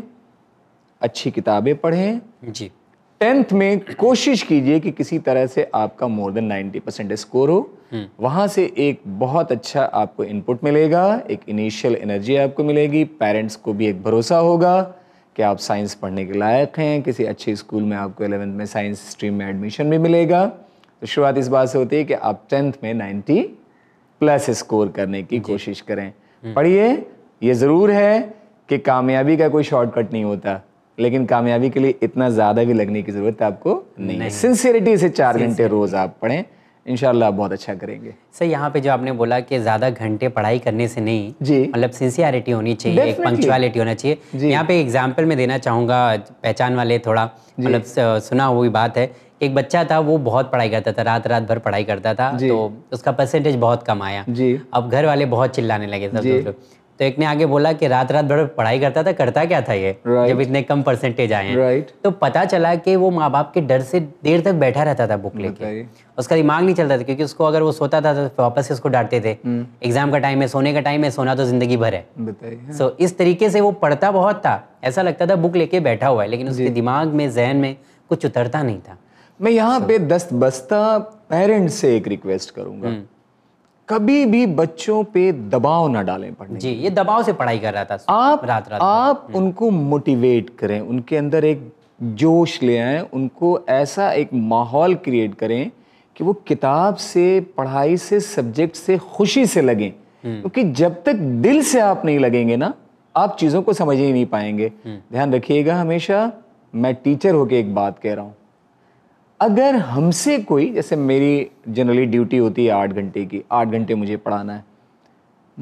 अच्छी किताबें पढ़ें जी टेंथ में कोशिश कीजिए कि किसी तरह से आपका मोर देन 90 परसेंट स्कोर हो हम्म। वहाँ से एक बहुत अच्छा आपको इनपुट मिलेगा एक इनिशियल एनर्जी आपको मिलेगी पेरेंट्स को भी एक भरोसा होगा कि आप साइंस पढ़ने के लायक हैं किसी अच्छे स्कूल में आपको एलेवेंथ में साइंस स्ट्रीम में एडमिशन भी मिलेगा तो शुरुआत इस बात से होती है कि आप टेंथ में नाइन्टी प्लस स्कोर करने की कोशिश करें हम्म। पढ़िए ये ज़रूर है कि कामयाबी का कोई शॉर्टकट नहीं होता लेकिन कामयाबी के लिए इतना ज़्यादा भी लगने की ज़रूरत आपको नहीं है सिंसियरिटी से चार घंटे रोज़ आप पढ़ें इनशाला बहुत अच्छा करेंगे सर यहाँ पे जो आपने बोला कि ज़्यादा घंटे पढ़ाई करने से नहीं जी मतलब सिंसियरिटी होनी चाहिए एक पंक्चुअलिटी होना चाहिए यहाँ पे एग्जाम्पल में देना चाहूंगा पहचान वाले थोड़ा मतलब सुना हुई बात है एक बच्चा था वो बहुत पढ़ाई करता था रात रात भर पढ़ाई करता था तो उसका परसेंटेज बहुत कम आया अब घर वाले बहुत चिल्लाने लगे सब तो एक ने आगे बोला कि रात रात भर पढ़ाई करता था करता क्या था ये right. जब इतने कम परसेंटेज आए right. तो पता चला कि वो माँ बाप के डर से देर तक बैठा रहता था बुक लेके उसका दिमाग नहीं चलता था क्योंकि उसको अगर वो सोता था तो वापस से उसको डांटते थे एग्जाम हम्म। का टाइम है सोने का टाइम है सोना तो जिंदगी भर है सो हाँ। so, इस तरीके से वो पढ़ता बहुत था ऐसा लगता था बुक लेके बैठा हुआ है लेकिन उसके दिमाग में जहन में कुछ उतरता नहीं था मैं यहाँ पे दस्त बस्ता पेरेंट्स से एक रिक्वेस्ट करूंगा हम्म। कभी भी बच्चों पे दबाव ना डालें पढ़ने जी ये दबाव से पढ़ाई कर रहा था आप रात रात आप हम्म। उनको मोटिवेट करें उनके अंदर एक जोश ले आए उनको ऐसा एक माहौल क्रिएट करें कि वो किताब से पढ़ाई से सब्जेक्ट से खुशी से लगें हम्म। क्योंकि जब तक दिल से आप नहीं लगेंगे ना आप चीज़ों को समझ ही नहीं पाएंगे हम्म। ध्यान रखिएगा हमेशा मैं टीचर होके एक बात कह रहा हूँ अगर हमसे कोई जैसे मेरी जनरली ड्यूटी होती है आठ घंटे की आठ घंटे मुझे पढ़ाना है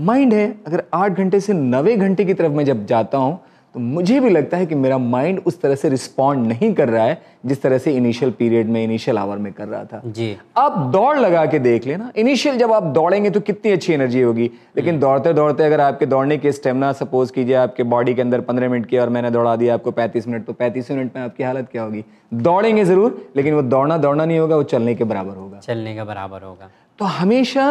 माइंड है अगर आठ घंटे से नवे घंटे की तरफ मैं जब जाता हूँ तो मुझे भी लगता है कि मेरा माइंड उस तरह से रिस्पॉन्ड नहीं कर रहा है जिस तरह से इनिशियल पीरियड में इनिशियल आवर में कर रहा था जी आप दौड़ लगा के देख लेना इनिशियल जब आप दौड़ेंगे तो कितनी अच्छी एनर्जी होगी लेकिन हम्म। दौड़ते दौड़ते अगर आपके दौड़ने के स्टेमिना सपोज कीजिए आपके बॉडी के अंदर पंद्रह मिनट की और मैंने दौड़ा दिया आपको पैंतीस मिनट तो पैंतीस मिनट में आपकी हालत क्या होगी दौड़ेंगे जरूर लेकिन वो दौड़ना दौड़ना नहीं होगा वो चलने के बराबर होगा चलने के बराबर होगा तो हमेशा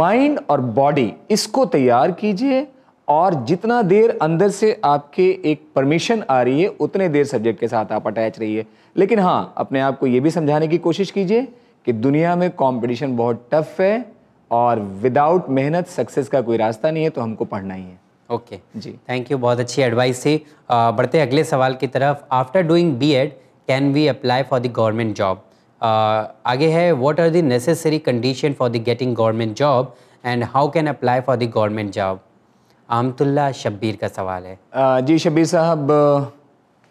माइंड और बॉडी इसको तैयार कीजिए और जितना देर अंदर से आपके एक परमिशन आ रही है उतने देर सब्जेक्ट के साथ आप अटैच रहिए लेकिन हाँ अपने आप को ये भी समझाने की कोशिश कीजिए कि दुनिया में कंपटीशन बहुत टफ है और विदाउट मेहनत सक्सेस का कोई रास्ता नहीं है तो हमको पढ़ना ही है ओके okay. जी थैंक यू बहुत अच्छी एडवाइस थी बढ़ते अगले सवाल की तरफ after doing B Ed can we apply for the government job आगे है what are the necessary condition for the getting government job and how can apply for the government job Amatullah Shabbir का सवाल है आ, जी शब्बीर साहब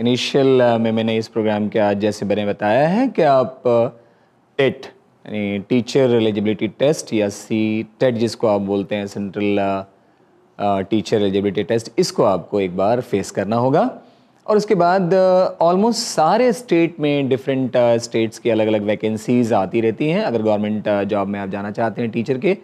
इनिशियल में मैंने इस प्रोग्राम के आज जैसे मैंने बताया है कि आप टेट यानी टीचर एलिजिबिलिटी टेस्ट या सी टेट e जिसको आप बोलते हैं सेंट्रल टीचर एलिजिबिलिटी टेस्ट इसको आपको एक बार फेस करना होगा और उसके बाद ऑलमोस्ट सारे स्टेट में डिफरेंट स्टेट्स की अलग अलग वैकेंसीज आती रहती हैं अगर गवर्नमेंट जॉब में आप जाना चाहते हैं टीचर के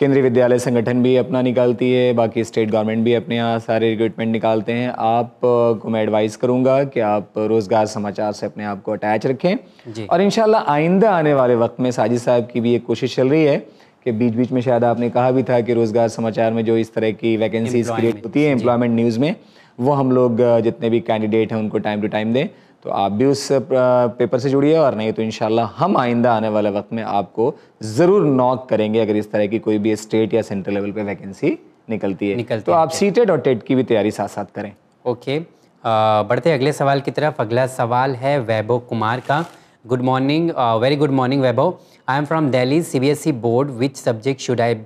केंद्रीय विद्यालय संगठन भी अपना निकालती है बाकी स्टेट गवर्नमेंट भी अपने यहाँ सारे रिक्रूटमेंट निकालते हैं आप को uh, मैं एडवाइस करूँगा कि आप रोज़गार समाचार से अपने आप को अटैच रखें और इन आइंदा आने वाले वक्त में साजिद साहब की भी एक कोशिश चल रही है कि बीच बीच में शायद आपने कहा भी था कि रोज़गार समाचार में जो इस तरह की वैकेंसीज क्रिएट होती है एम्प्लॉयमेंट न्यूज़ में वो हम लोग uh, जितने भी कैंडिडेट हैं उनको टाइम टू टाइम दें तो आप भी उस पेपर से जुड़िए और नहीं तो इन हम आइंदा आने वाले वक्त में आपको ज़रूर नॉक करेंगे अगर इस तरह की कोई भी स्टेट या सेंट्रल लेवल पे वैकेंसी निकलती है निकलती तो है, आप सीटेड और टेट की भी तैयारी साथ साथ करें ओके आ, बढ़ते अगले सवाल की तरफ अगला सवाल है वैभव कुमार का good morning very good morning Vaibhav I am from Delhi CBSE board which subject should I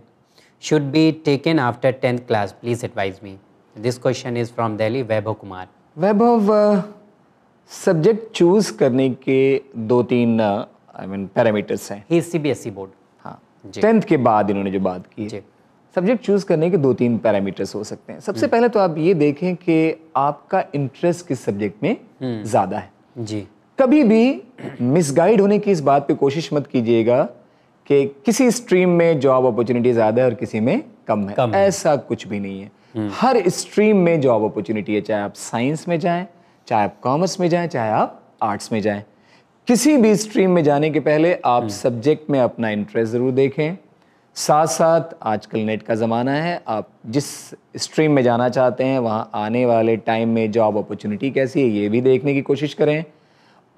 should be taken after tenth class please advise me this question is from Delhi Vaibhav Kumar Vaibhav uh, subject choose करने के दो तीन आई मीन पैरामीटर्स हैं C B S E board हाँ टेंथ के बाद इन्होंने जो बात की सब्जेक्ट चूज करने के दो तीन पैरामीटर्स हो सकते हैं सबसे हम्म। पहले तो आप ये देखें कि आपका इंटरेस्ट किस सब्जेक्ट में हम्म। ज़्यादा है जी कभी भी मिसगाइड होने की इस बात पे कोशिश मत कीजिएगा कि किसी स्ट्रीम में जॉब अपॉर्चुनिटी ज़्यादा है और किसी में कम है कम ऐसा है। कुछ भी नहीं है हम्म। हर स्ट्रीम में जॉब अपॉर्चुनिटी है चाहे आप साइंस में जाएं चाहे आप कॉमर्स में जाएं चाहे आप आर्ट्स में जाएं किसी भी स्ट्रीम में जाने के पहले आप सब्जेक्ट हम्म। में अपना इंटरेस्ट ज़रूर देखें साथ साथ आजकल नेट का ज़माना है आप जिस स्ट्रीम में जाना चाहते हैं वहाँ आने वाले टाइम में जॉब अपॉर्चुनिटी कैसी है ये भी देखने की कोशिश करें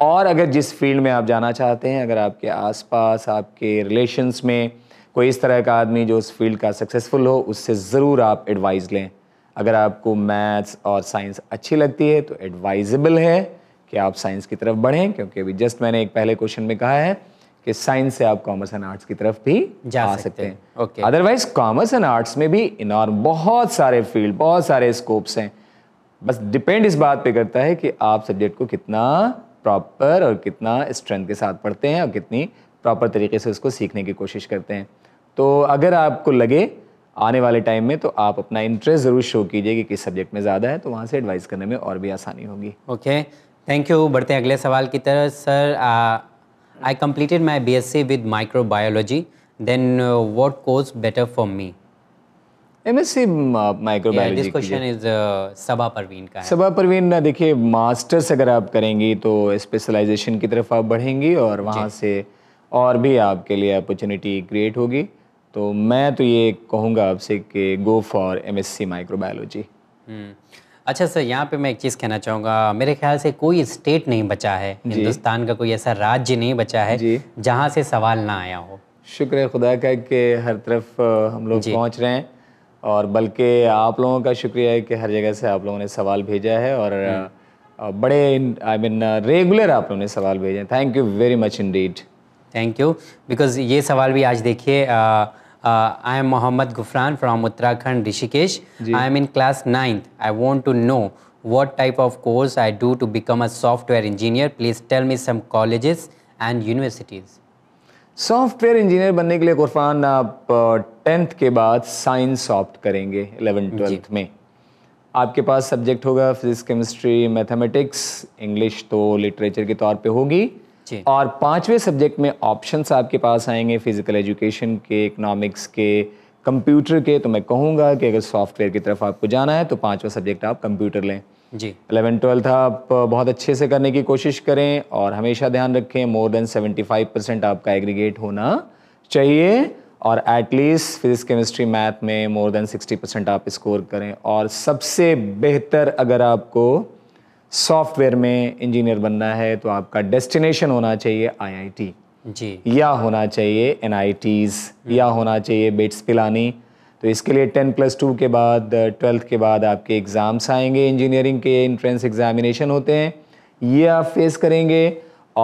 और अगर जिस फील्ड में आप जाना चाहते हैं अगर आपके आसपास आपके रिलेशंस में कोई इस तरह का आदमी जो उस फील्ड का सक्सेसफुल हो उससे ज़रूर आप एडवाइस लें अगर आपको मैथ्स और साइंस अच्छी लगती है तो एडवाइजेबल है कि आप साइंस की तरफ बढ़ें क्योंकि अभी जस्ट मैंने एक पहले क्वेश्चन में कहा है कि साइंस से आप कॉमर्स एंड आर्ट्स की तरफ भी जा आ सकते हैं okay otherwise commerce and arts में भी इनॉर्म बहुत सारे फील्ड बहुत सारे स्कोप्स हैं बस डिपेंड इस बात पे करता है कि आप सब्जेक्ट को कितना प्रॉपर और कितना स्ट्रेंथ के साथ पढ़ते हैं और कितनी प्रॉपर तरीके से उसको सीखने की कोशिश करते हैं तो अगर आपको लगे आने वाले टाइम में तो आप अपना इंटरेस्ट ज़रूर शो कीजिए कि किस सब्जेक्ट में ज़्यादा है तो वहाँ से एडवाइस करने में और भी आसानी होगी ओके थैंक यू बढ़ते हैं अगले सवाल की तरह sir I completed my B S C with microbiology then what course better for me M S C microbiology biology question is Saba Parveen का सबा परवीन uh, देखिए मास्टर्स अगर आप करेंगी तो स्पेशलाइजेशन की तरफ आप बढ़ेंगी और वहाँ से और भी आपके लिए अपॉर्चुनिटी क्रिएट होगी तो मैं तो ये कहूँगा आपसे कि go for M S C microbiology अच्छा सर यहाँ पे मैं एक चीज़ कहना चाहूँगा मेरे ख्याल से कोई स्टेट नहीं बचा है हिंदुस्तान का कोई ऐसा राज्य नहीं बचा है जहाँ से सवाल ना आया हो शुक्र खुदा का कि हर तरफ हम लोग पहुँच रहे हैं और बल्कि आप लोगों का शुक्रिया है कि हर जगह से आप लोगों ने सवाल भेजा है और हम्म। बड़े आई मीन रेगुलर आप लोगों ने सवाल भेजे thank you very much in thank you because ये सवाल भी आज देखिए I am Mohammad Gufran from Uttarakhand, Rishikesh. I am in class 9th. I want to know what type of course I do to become a software engineer. Please tell me some colleges and universities. Software engineer बनने के लिए कुरफान आप टेंथ के बाद science opt करेंगे eleven twelfth में आपके पास सब्जेक्ट होगा फिजिक्स केमिस्ट्री मैथमेटिक्स इंग्लिश तो लिटरेचर के तौर पे होगी और पांचवे सब्जेक्ट में ऑप्शंस आपके पास आएंगे फिजिकल एजुकेशन के इकोनॉमिक्स के कंप्यूटर के तो मैं कहूँगा कि अगर सॉफ्टवेयर की तरफ आपको जाना है तो पांचवा सब्जेक्ट आप कंप्यूटर लें जी अलेवन ट्वेल्थ आप बहुत अच्छे से करने की कोशिश करें और हमेशा ध्यान रखें more than seventy five percent आपका एग्रीगेट होना चाहिए और एटलीस्ट फिजिक्स केमिस्ट्री मैथ में मोर देन सिक्सटी परसेंट आप स्कोर करें और सबसे बेहतर अगर आपको सॉफ्टवेयर में इंजीनियर बनना है तो आपका डेस्टिनेशन होना चाहिए आईआईटी जी या होना चाहिए एन हम्म। या होना चाहिए बेट्स पिलानी तो इसके लिए टेन प्लस टू के बाद ट्वेल्थ के बाद आपके एग्ज़ाम्स आएंगे इंजीनियरिंग के इंट्रेंस एग्ज़ामिनेशन होते हैं ये आप फेस करेंगे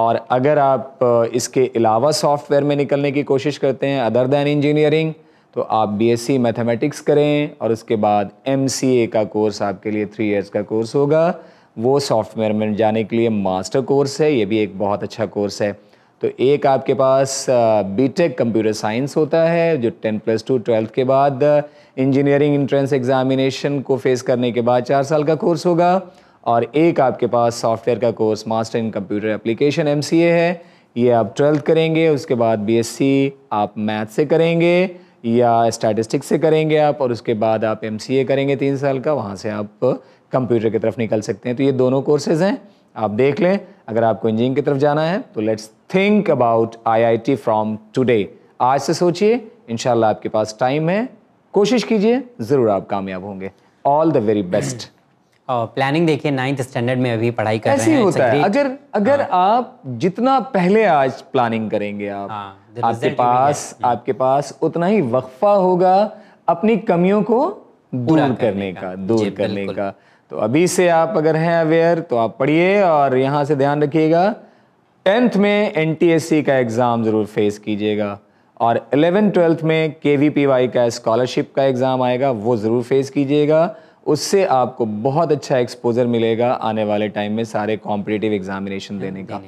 और अगर आप इसके अलावा सॉफ्टवेयर में निकलने की कोशिश करते हैं अदर दैन इंजीनियरिंग तो आप बीएससी e मैथमेटिक्स करें और उसके बाद एमसीए का कोर्स आपके लिए थ्री इयर्स का कोर्स होगा वो सॉफ्टवेयर में जाने के लिए मास्टर कोर्स है ये भी एक बहुत अच्छा कोर्स है तो एक आपके पास बीटेक कंप्यूटर साइंस होता है जो टेन प्लस टू ट्वेल्थ के बाद इंजीनियरिंग इंट्रेंस एग्जामिनेशन को फेस करने के बाद चार साल का कोर्स होगा और एक आपके पास सॉफ्टवेयर का course master in computer application M है ये आप ट्वेल्थ करेंगे उसके बाद बी आप मैथ से करेंगे या स्टैटिस्टिक्स से करेंगे आप और उसके बाद आप एम करेंगे तीन साल का वहाँ से आप कंप्यूटर की तरफ निकल सकते हैं तो ये दोनों कोर्सेज़ हैं आप देख लें अगर आपको इंजीनियरिंग की तरफ जाना है तो let's think about IIT from today आज से सोचिए इनशाला आपके पास टाइम है कोशिश कीजिए ज़रूर आप कामयाब होंगे all the very best planning देखिए नाइन्थ स्टैंडर्ड में अभी पढ़ाई कर ऐसे रहे हैं होता है अगर अगर हाँ। आप जितना पहले आज प्लानिंग करेंगे आप हाँ, आपके पास हम्म। आपके पास उतना ही वक्फा होगा अपनी कमियों को दूर करने, का, का दूर करने का तो अभी से आप अगर हैं अवेयर तो आप पढ़िए और यहाँ से ध्यान रखिएगा टेंथ में एन का एग्ज़ाम ज़रूर फेस कीजिएगा और एलेवन ट्वेल्थ में के वी पी वाई का स्कॉलरशिप का एग्ज़ाम आएगा वो ज़रूर फेस कीजिएगा उससे आपको बहुत अच्छा एक्सपोजर मिलेगा आने वाले टाइम में सारे कॉम्पिटेटिव एग्जामिनेशन देने का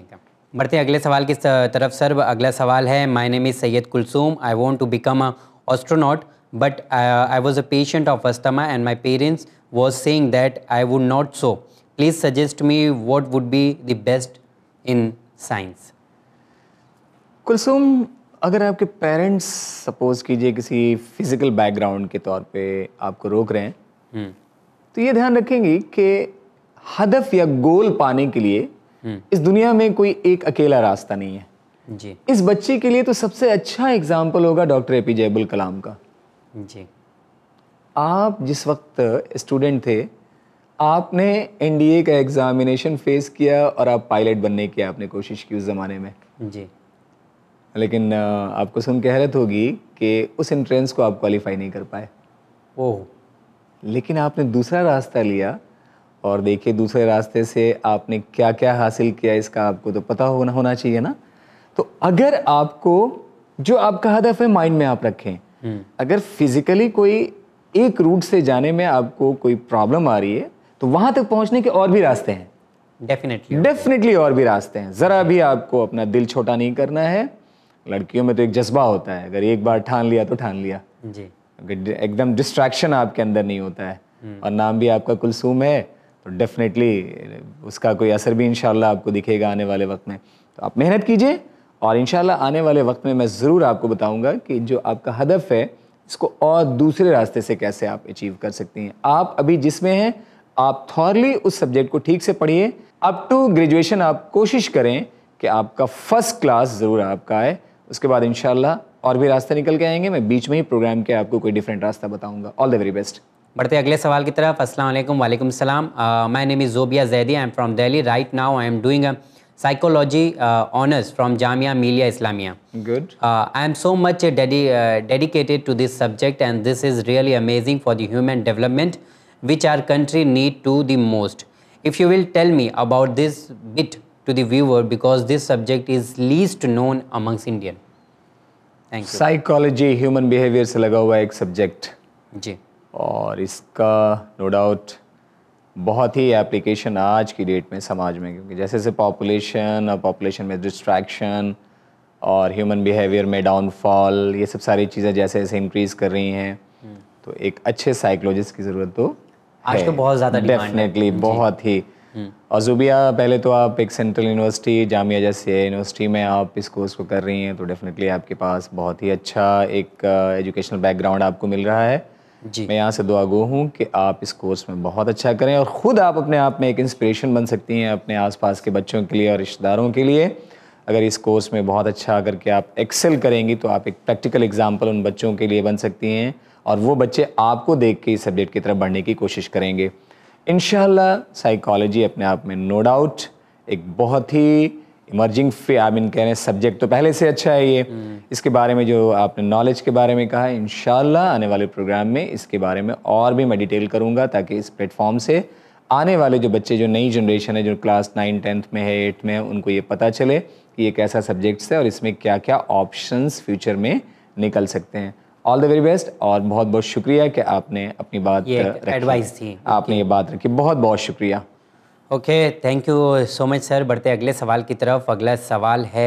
बढ़ते हैं अगले सवाल की तरफ सर अगला सवाल है my name is Syed Kulsum I want to become a astronaut but uh, I was a patient of asthma and my parents was saying that I would not so. Please suggest me what would be the best in science Kulsum, अगर आपके parents suppose कीजिए किसी physical background के तौर पे आपको रोक रहे हैं हम्म। तो ये ध्यान रखेंगी कि हदफ या गोल पाने के लिए हम्म। इस दुनिया में कोई एक अकेला रास्ता नहीं है जी इस बच्चे के लिए तो सबसे अच्छा एग्जाम्पल होगा doctor A P J Abul Kalam का जी आप जिस वक्त स्टूडेंट थे आपने एन का एग्ज़ामिनेशन फेस किया और आप पायलट बनने की आपने कोशिश की उस ज़माने में जी लेकिन आपको सुन के हैरत होगी कि उस एंट्रेंस को आप क्वालिफाई नहीं कर पाए ओह लेकिन आपने दूसरा रास्ता लिया और देखिए दूसरे रास्ते से आपने क्या क्या हासिल किया इसका आपको तो पता होना होना चाहिए ना तो अगर आपको जो आपका हदफ है माइंड में आप रखें हम्म। अगर फिजिकली कोई एक रूट से जाने में आपको कोई प्रॉब्लम आ रही है तो वहां तक पहुंचने के और भी रास्ते हैं डेफिनेटली डेफिनेटली और भी रास्ते हैं ज़रा भी आपको अपना दिल छोटा नहीं करना है लड़कियों में तो एक जज्बा होता है अगर एक बार ठान लिया तो ठान लिया जी एकदम डिस्ट्रैक्शन आपके अंदर नहीं होता है हम्म। और नाम भी आपका कुलसूम है तो डेफिनेटली उसका कोई असर भी इनशाला आपको दिखेगा आने वाले वक्त में तो आप मेहनत कीजिए और इन आने वाले वक्त में मैं ज़रूर आपको बताऊँगा कि जो आपका हदफ है इसको और दूसरे रास्ते से कैसे आप अचीव कर सकती हैं आप अभी जिसमें हैं आप थॉरली उस सब्जेक्ट को ठीक से पढ़िए अप टू ग्रेजुएशन आप कोशिश करें कि आपका फर्स्ट क्लास ज़रूर आपका आए उसके बाद इन और भी रास्ते निकल के आएंगे मैं बीच में ही प्रोग्राम के आपको कोई डिफरेंट रास्ता बताऊंगा ऑल द वेरी बेस्ट बढ़ते अगले सवाल की तरफ अस्सलाम वालेकुम वालेकुम सलाम my name is Zobia Zaidi I am from Delhi right now I am doing psychology uh, honors from Jamia Millia Islamia. Good. Uh, I am so much uh, dedi dedicated to this subject and this is really amazing for the human development which our country need to the most. If you will tell me about this bit to the viewer because this subject is least known amongst Indian. Thank you. Psychology, human behavior से लगा हुआ एक जी और इसका no doubt. बहुत ही application आज की date में समाज में क्योंकि जैसे जैसे पॉपुलेशन और पॉपुलेशन में डिस्ट्रैक्शन और ह्यूमन बिहेवियर में डाउनफॉल ये सब सारी चीज़ें जैसे जैसे इंक्रीज कर रही हैं हम्म। तो एक अच्छे साइकोलॉजिस्ट की ज़रूरत तो आज तो बहुत ज़्यादा डेफिनेटली बहुत ही हम्म। और जुबिया पहले तो आप एक सेंट्रल यूनिवर्सिटी जामिया जैसे यूनिवर्सिटी में आप इस कोर्स को कर रही हैं तो डेफिनेटली आपके पास बहुत ही अच्छा एक एजुकेशनल uh, बैकग्राउंड आपको मिल रहा है जी मैं यहाँ से दुआ गो हूँ कि आप इस कोर्स में बहुत अच्छा करें और ख़ुद आप अपने आप में एक इंस्पिरेशन बन सकती हैं अपने आसपास के बच्चों के लिए और रिश्तेदारों के लिए अगर इस कोर्स में बहुत अच्छा करके आप एक्सेल करेंगी तो आप एक प्रैक्टिकल एग्जाम्पल उन बच्चों के लिए बन सकती हैं और वो बच्चे आपको देख के इस सब्जेक्ट की तरफ बढ़ने की कोशिश करेंगे इन साइकोलॉजी अपने आप में नो डाउट एक बहुत ही इमर्जिंग फे आई मीन कह रहे हैं सब्जेक्ट तो पहले से अच्छा है ये हम्म। इसके बारे में जो आपने नॉलेज के बारे में कहा है आने वाले प्रोग्राम में इसके बारे में और भी मैं डिटेल करूँगा ताकि इस प्लेटफॉर्म से आने वाले जो बच्चे जो नई जनरेशन है जो क्लास नाइन टेंथ में है एट में है उनको ये पता चले कि ये कैसा सब्जेक्ट्स है और इसमें क्या क्या ऑप्शंस फ्यूचर में निकल सकते हैं ऑल द वेरी बेस्ट और बहुत बहुत शुक्रिया कि आपने अपनी बात एडवाइस दी आपने ये बात रखी बहुत बहुत शुक्रिया okay thank you so much sir बढ़ते अगले सवाल की तरफ अगला सवाल है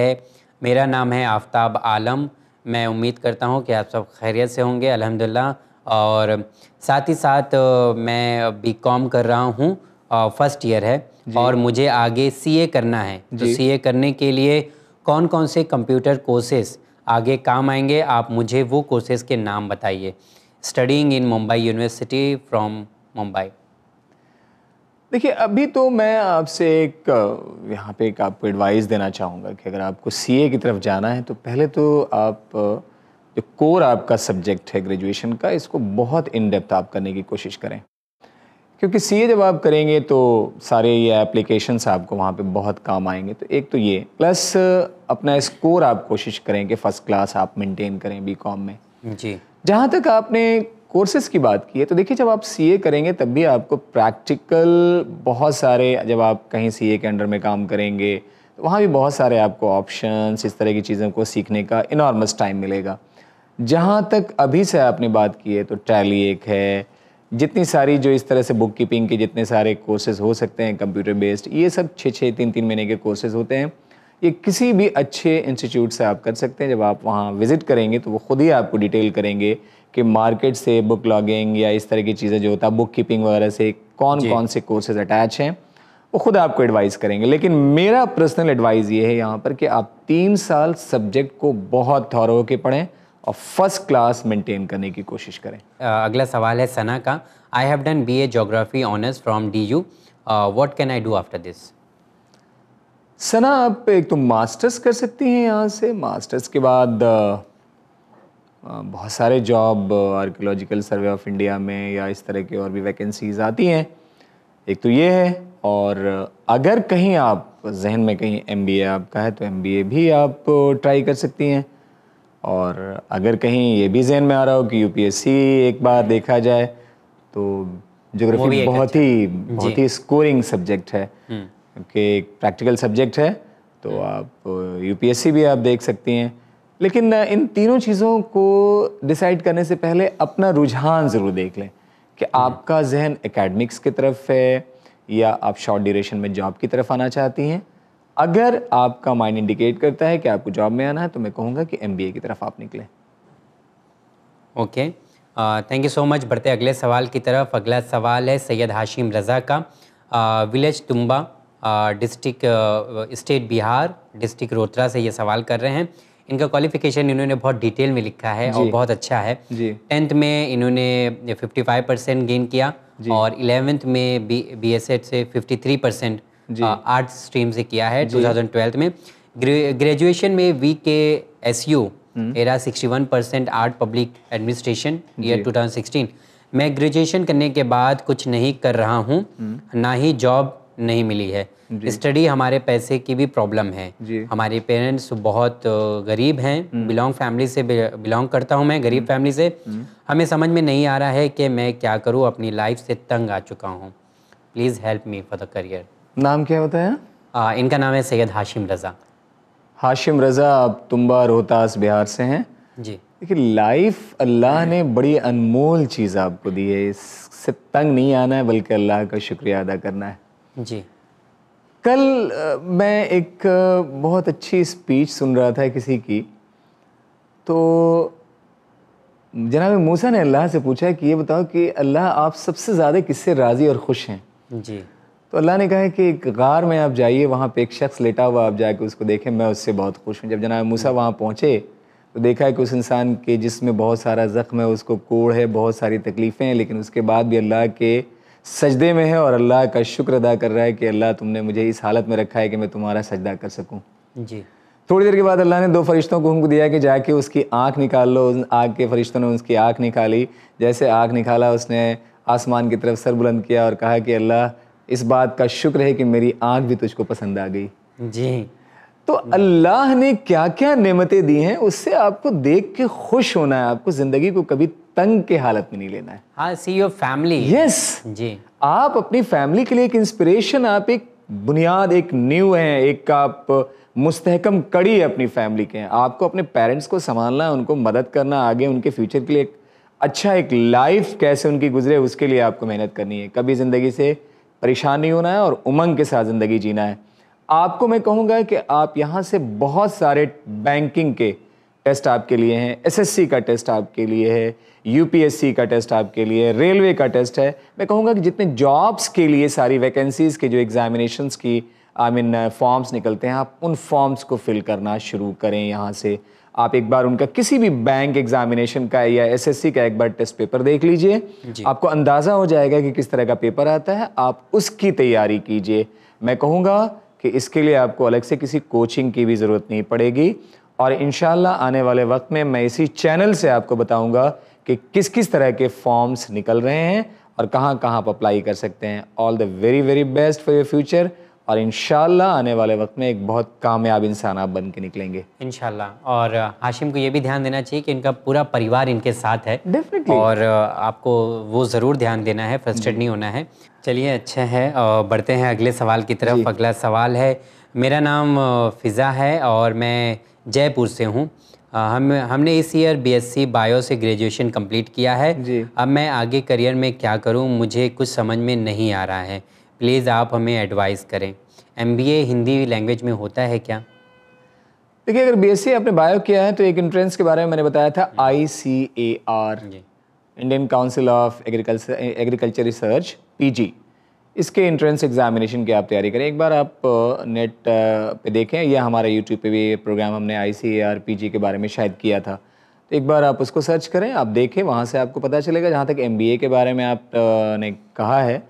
मेरा नाम है आफ्ताब आलम मैं उम्मीद करता हूँ कि आप सब खैरियत से होंगे अल्हम्दुलिल्लाह और साथ ही साथ मैं बी कॉम कर रहा हूँ फर्स्ट ईयर है और मुझे आगे सीए करना है तो सीए करने के लिए कौन कौन से कंप्यूटर कोर्सेस आगे काम आएंगे आप मुझे वो कोर्सेज के नाम बताइए studying in Mumbai university from Mumbai देखिए अभी तो मैं आपसे एक यहाँ पे एक आपको एडवाइस देना चाहूँगा कि अगर आपको सीए की तरफ जाना है तो पहले तो आप जो कोर आपका सब्जेक्ट है ग्रेजुएशन का इसको बहुत इन डेप्थ आप करने की कोशिश करें क्योंकि सीए जब आप करेंगे तो सारे ये एप्लीकेशंस आपको वहाँ पे बहुत काम आएंगे तो एक तो ये प्लस अपना स्कोर आप कोशिश करें कि फ़र्स्ट क्लास आप मेंटेन करें बीकॉम में जी जहाँ तक आपने कोर्सेज की बात की है तो देखिए जब आप ए करेंगे तब भी आपको प्रैक्टिकल बहुत सारे जब आप कहीं ए के अंडर में काम करेंगे तो वहाँ भी बहुत सारे आपको ऑप्शंस इस तरह की चीज़ों को सीखने का इनॉर्मस टाइम मिलेगा जहाँ तक अभी से आपने बात की है तो टैली एक है जितनी सारी जो इस तरह से बुक कीपिंग के जितने सारे कोर्सेज हो सकते हैं कंप्यूटर बेस्ड ये सब छः छः तीन तीन महीने के कोर्सेज होते हैं ये किसी भी अच्छे इंस्टीट्यूट से आप कर सकते हैं जब आप वहाँ विज़िट करेंगे तो वो खुद ही आपको डिटेल करेंगे कि मार्केट से बुक लॉगिंग या इस तरह की चीज़ें जो होता है बुक कीपिंग वगैरह से कौन कौन से कोर्सेज अटैच हैं वो खुद आपको एडवाइस करेंगे लेकिन मेरा पर्सनल एडवाइस ये है यहाँ पर कि आप तीन साल सब्जेक्ट को बहुत थौर होकर पढ़ें और फर्स्ट क्लास मेंटेन करने की कोशिश करें अगला सवाल है सना का I have done B A geography honours from D U what can I do after this Sana आप एक तो मास्टर्स कर सकती हैं यहाँ से मास्टर्स के बाद uh, बहुत सारे job archaeological survey of India में या इस तरह की और भी वैकेंसीज आती हैं एक तो ये है और अगर कहीं आप जहन में कहीं एम आपका है तो एम भी आप ट्राई कर सकती हैं और अगर कहीं ये भी जहन में आ रहा हो कि सी एक बार देखा जाए तो जोग्राफी बहुत अच्छा ही बहुत ही स्कोरिंग सब्जेक्ट है क्योंकि हम्म। एक प्रैक्टिकल सब्जेक्ट है तो हम्म। आप सी भी आप देख सकती हैं लेकिन इन तीनों चीज़ों को डिसाइड करने से पहले अपना रुझान ज़रूर देख लें कि हम्म। आपका जहन एकेडमिक्स की तरफ है या आप शॉर्ट ड्यूरेशन में जॉब की तरफ आना चाहती हैं अगर आपका माइंड इंडिकेट करता है कि आपको जॉब में आना है तो मैं कहूँगा कि एम की तरफ आप निकलें okay thank you so much बढ़ते अगले सवाल की तरफ अगला सवाल है सैयद हाशिम रज़ा का village Tumba district state Bihar district Rohtara से ये सवाल कर रहे हैं इनका क्वालिफिकेशन इन्होंने बहुत डिटेल में लिखा है और बहुत अच्छा है टेंथ में इन्होंने 55 परसेंट गेन किया और इलेवेंथ में बी बी एस एड से 53 परसेंट आर्ट्स स्ट्रीम से किया है ट्वेल्थ में ग्रेजुएशन में V K S U Ara sixty percent art public administration year two मैं ग्रेजुएशन करने के बाद कुछ नहीं कर रहा हूँ हम्म। ना ही जॉब नहीं मिली है स्टडी हमारे पैसे की भी प्रॉब्लम है हमारे पेरेंट्स बहुत गरीब हैं बिलोंग हम्म। फैमिली से बिलोंग करता हूँ मैं गरीब फैमिली हम्म। से हम्म। हमें समझ में नहीं आ रहा है कि मैं क्या करूँ अपनी लाइफ से तंग आ चुका हूँ please help me for the career नाम क्या होता है आ, इनका नाम है सैयद हाशिम रज़ा हाशिम रज़ा आप तुम्बा रोहतास बिहार से हैं जी देखिए लाइफ अल्लाह ने बड़ी अनमोल चीज़ आपको दी है इससे तंग नहीं आना है बल्कि अल्लाह का शुक्रिया अदा करना है जी कल मैं एक बहुत अच्छी स्पीच सुन रहा था किसी की तो जनाब मूसा ने अल्लाह से पूछा कि ये बताओ कि अल्लाह आप सबसे ज़्यादा किससे राज़ी और खुश हैं जी तो अल्लाह ने कहा है कि एक गार में आप जाइए वहाँ पे एक शख्स लेटा हुआ आप जाके उसको देखें मैं उससे बहुत खुश हूँ जब जनाब मूसा वहाँ पहुँचे तो देखा है कि उस इंसान के जिसमें बहुत सारा ज़ख्म है उसको कोड़ है बहुत सारी तकलीफ़ें हैं लेकिन उसके बाद भी अल्लाह के सजदे में है और अल्लाह का शुक्र अदा कर रहा है कि अल्लाह तुमने मुझे इस हालत में रखा है कि मैं तुम्हारा सजदा कर सकूँ जी थोड़ी देर के बाद अल्लाह ने दो फरिश्तों को हुक्म दिया कि जाके उसकी आँख निकाल लो उस आग के फरिश्तों ने उसकी आँख निकाली जैसे आँख निकाला उसने आसमान की तरफ सर बुलंद किया और कहा कि अल्लाह इस बात का शुक्र है कि मेरी आँख भी तुझको पसंद आ गई जी तो अल्लाह ने क्या क्या नेमतें दी हैं उससे आपको देख के खुश होना है आपको ज़िंदगी को कभी तंग के हालत में नहीं लेना है हाँ सी योर फैमिली यस जी आप अपनी फैमिली के लिए एक इंस्पिरेशन आप एक बुनियाद एक न्यू है एक आप मुस्तहकम कड़ी है अपनी फैमिली के हैं आपको अपने पेरेंट्स को संभालना है उनको मदद करना आगे उनके फ्यूचर के लिए एक अच्छा एक लाइफ कैसे उनकी गुजरे उसके लिए आपको मेहनत करनी है कभी ज़िंदगी से परेशान नहीं होना है और उमंग के साथ ज़िंदगी जीना है आपको मैं कहूँगा कि आप यहाँ से बहुत सारे बैंकिंग के टेस्ट आपके लिए हैं एसएससी का टेस्ट आपके लिए है यूपीएससी का टेस्ट आपके लिए है रेलवे का टेस्ट है मैं कहूँगा कि जितने जॉब्स के लिए सारी वैकेंसीज़ के जो एग्ज़ामिनेशन की आई मीन फॉर्म्स निकलते हैं आप उन फॉर्म्स को फिल करना शुरू करें यहाँ से आप एक बार उनका किसी भी बैंक एग्जामिनेशन का या एसएससी का एक बार टेस्ट पेपर देख लीजिए आपको अंदाज़ा हो जाएगा कि किस तरह का पेपर आता है आप उसकी तैयारी कीजिए मैं कहूँगा कि इसके लिए आपको अलग से किसी कोचिंग की भी ज़रूरत नहीं पड़ेगी और इन आने वाले वक्त में मैं इसी चैनल से आपको बताऊंगा कि किस किस तरह के फॉर्म्स निकल रहे हैं और कहां कहां आप अप्लाई कर सकते हैं all the very very best for your future और इन आने वाले वक्त में एक बहुत कामयाब इंसान आप बन के निकलेंगे इन और हाशिम को ये भी ध्यान देना चाहिए कि इनका पूरा परिवार इनके साथ है Definitely. और आपको वो ज़रूर ध्यान देना है फ्रस्ट्रेट नहीं होना है चलिए अच्छा है और बढ़ते हैं अगले सवाल की तरफ अगला सवाल है मेरा नाम फ़िज़ा है और मैं जयपुर से हूँ हम हमने इस ईयर बीएससी बायो से ग्रेजुएशन कंप्लीट किया है अब मैं आगे करियर में क्या करूं मुझे कुछ समझ में नहीं आ रहा है प्लीज़ आप हमें एडवाइस करें एम हिंदी लैंग्वेज में होता है क्या देखिए अगर बी आपने बायो किया है तो एक इंट्रेंस के बारे में मैंने बताया था I C A R Indian council of agriculture agriculture research पी इसके इंट्रेंस एग्जामिनेशन की आप तैयारी करें एक बार आप नेट पे देखें या हमारे यूट्यूब पे भी प्रोग्राम हमने आई सी ए आर पी जी के बारे में शायद किया था तो एक बार आप उसको सर्च करें आप देखें वहाँ से आपको पता चलेगा जहाँ तक एम बी ए के बारे में आपने कहा है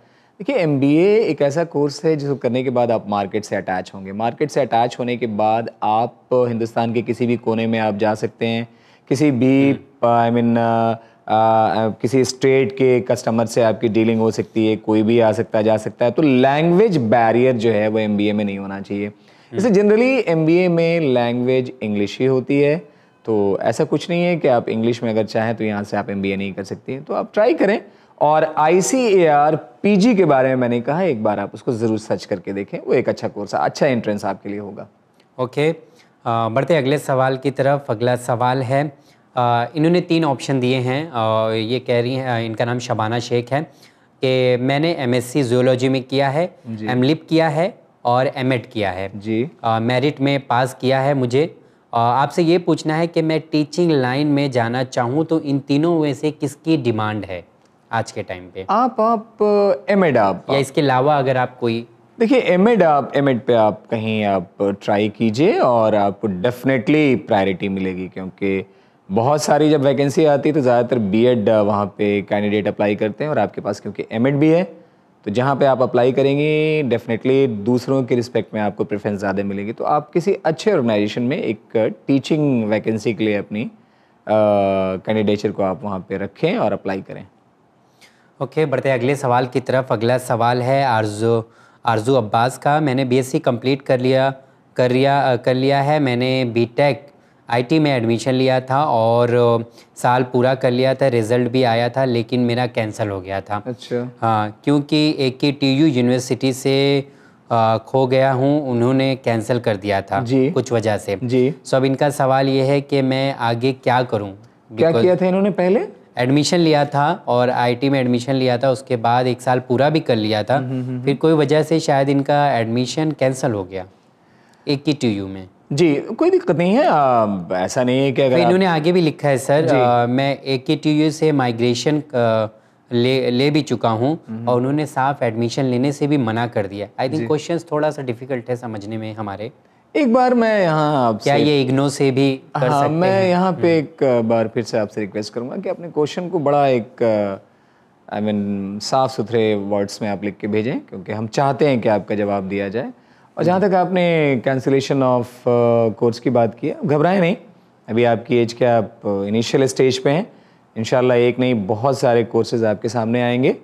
देखिए एम एक ऐसा कोर्स है जिसको करने के बाद आप मार्केट से अटैच होंगे मार्केट से अटैच होने के बाद आप हिंदुस्तान के किसी भी कोने में आप जा सकते हैं किसी भी I hmm. Mean uh, uh, किसी स्टेट के कस्टमर से आपकी डीलिंग हो सकती है कोई भी आ सकता जा सकता है तो लैंग्वेज बैरियर जो है वो एम में नहीं होना चाहिए हम्म। जैसे जनरली एम में लैंग्वेज इंग्लिश ही होती है तो ऐसा कुछ नहीं है कि आप इंग्लिश में अगर चाहें तो यहाँ से आप एम नहीं कर सकती तो आप ट्राई करें और आई सी ए आर पी जी के बारे में मैंने कहा एक बार आप उसको ज़रूर सर्च करके देखें वो एक अच्छा कोर्स है अच्छा एंट्रेंस आपके लिए होगा ओके okay. बढ़ते अगले सवाल की तरफ अगला सवाल है आ, इन्होंने तीन ऑप्शन दिए हैं और ये कह रही हैं इनका नाम शबाना शेख है कि मैंने एम एस सी जियोलॉजी में किया है एम लिप किया है और एम एड किया है जी मेरिट में पास किया है मुझे आपसे ये पूछना है कि मैं टीचिंग लाइन में जाना चाहूँ तो इन तीनों में से किसकी डिमांड है आज के टाइम पे आप आप एम एड आप या इसके अलावा अगर आप कोई देखिए एम एड आप एम एड पे आप कहीं आप ट्राई कीजिए और आपको डेफिनेटली प्रायोरिटी मिलेगी क्योंकि बहुत सारी जब वैकेंसी आती है तो ज़्यादातर बी एड वहाँ पर कैंडिडेट अप्लाई करते हैं और आपके पास क्योंकि एम एड भी है तो जहाँ पे आप अप्लाई करेंगी डेफिनेटली दूसरों के रिस्पेक्ट में आपको प्रेफरेंस ज़्यादा मिलेगी तो आप किसी अच्छे ऑर्गेनाइजेशन में एक टीचिंग वैकेंसी के लिए अपनी कैंडिडेचर को आप वहाँ पे रखें और अप्लाई करें ओके बढ़ते हैं अगले सवाल की तरफ अगला सवाल है आरजू आरजू अब्बास का मैंने बीएससी कंप्लीट कर लिया कर लिया कर लिया है मैंने बीटेक आईटी में एडमिशन लिया था और साल पूरा कर लिया था रिज़ल्ट भी आया था लेकिन मेरा कैंसिल हो गया था अच्छा हाँ क्योंकि एक टी यू यूनिवर्सिटी से आ, खो गया हूँ उन्होंने कैंसिल कर दिया था जी कुछ वजह से जी सो अब इनका सवाल ये है कि मैं आगे क्या करूँ क्या किया था इन्होंने पहले एडमिशन लिया था और आईटी में एडमिशन लिया था उसके बाद एक साल पूरा भी कर लिया था हम्म, हम्म, फिर हम्म। कोई वजह से शायद इनका एडमिशन कैंसिल हो गया एक ही टी में जी कोई दिक्कत नहीं है आ, ऐसा नहीं है कि अगर इन्होंने आप... आगे भी लिखा है सर आ, मैं ए के टी यू से माइग्रेशन ले ले भी चुका हूँ और उन्होंने साफ एडमिशन लेने से भी मना कर दिया आई थिंक क्वेश्चन थोड़ा सा डिफिकल्ट है समझने में हमारे एक बार मैं यहाँ आपसे क्या ये इग्नो से भी कर हाँ, सकते मैं यहाँ पे हम्म। एक बार फिर से आपसे रिक्वेस्ट करूँगा कि अपने क्वेश्चन को बड़ा एक आई मीन साफ सुथरे वर्ड्स में आप लिख के भेजें क्योंकि हम चाहते हैं कि आपका जवाब दिया जाए और जहाँ हम्म। तक आपने कैंसिलेशन ऑफ कोर्स की बात की घबराएं नहीं अभी आपकी एज के आप इनिशियल स्टेज पे हैं इन एक नहीं बहुत सारे कोर्सेज आपके सामने आएंगे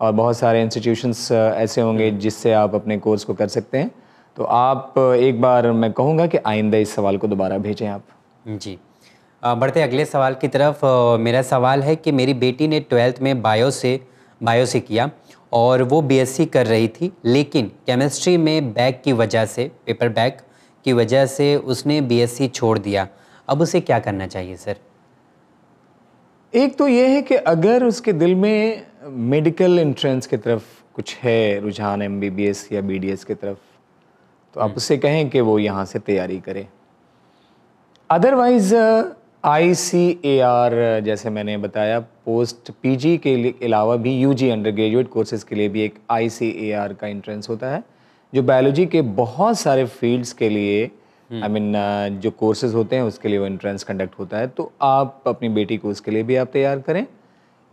और बहुत सारे इंस्टीट्यूशंस ऐसे होंगे जिससे आप अपने कोर्स को कर सकते हैं तो आप एक बार मैं कहूँगा कि आइंदा इस सवाल को दोबारा भेजें आप जी बढ़ते अगले सवाल की तरफ मेरा सवाल है कि मेरी बेटी ने ट्वेल्थ में बायो से बायो से किया और वो बीएससी कर रही थी लेकिन केमिस्ट्री में बैक की वजह से पेपर बैक की वजह से उसने बीएससी छोड़ दिया अब उसे क्या करना चाहिए सर एक तो ये है कि अगर उसके दिल में मेडिकल इंट्रेंस की तरफ कुछ है रुझान एम या बी की तरफ तो आप हम्म। उससे कहें कि वो यहाँ से तैयारी करे otherwise I C A are जैसे मैंने बताया पोस्ट पी जी के अलावा भी U G undergraduate courses के लिए भी एक आई सी ए आर का इंट्रेंस होता है जो बायोलॉजी के बहुत सारे फील्ड्स के लिए I hmm. I mean mean, uh, जो कोर्सेज होते हैं उसके लिए वो इंट्रेंस कंडक्ट होता है तो आप अपनी बेटी को उसके लिए भी आप तैयार करें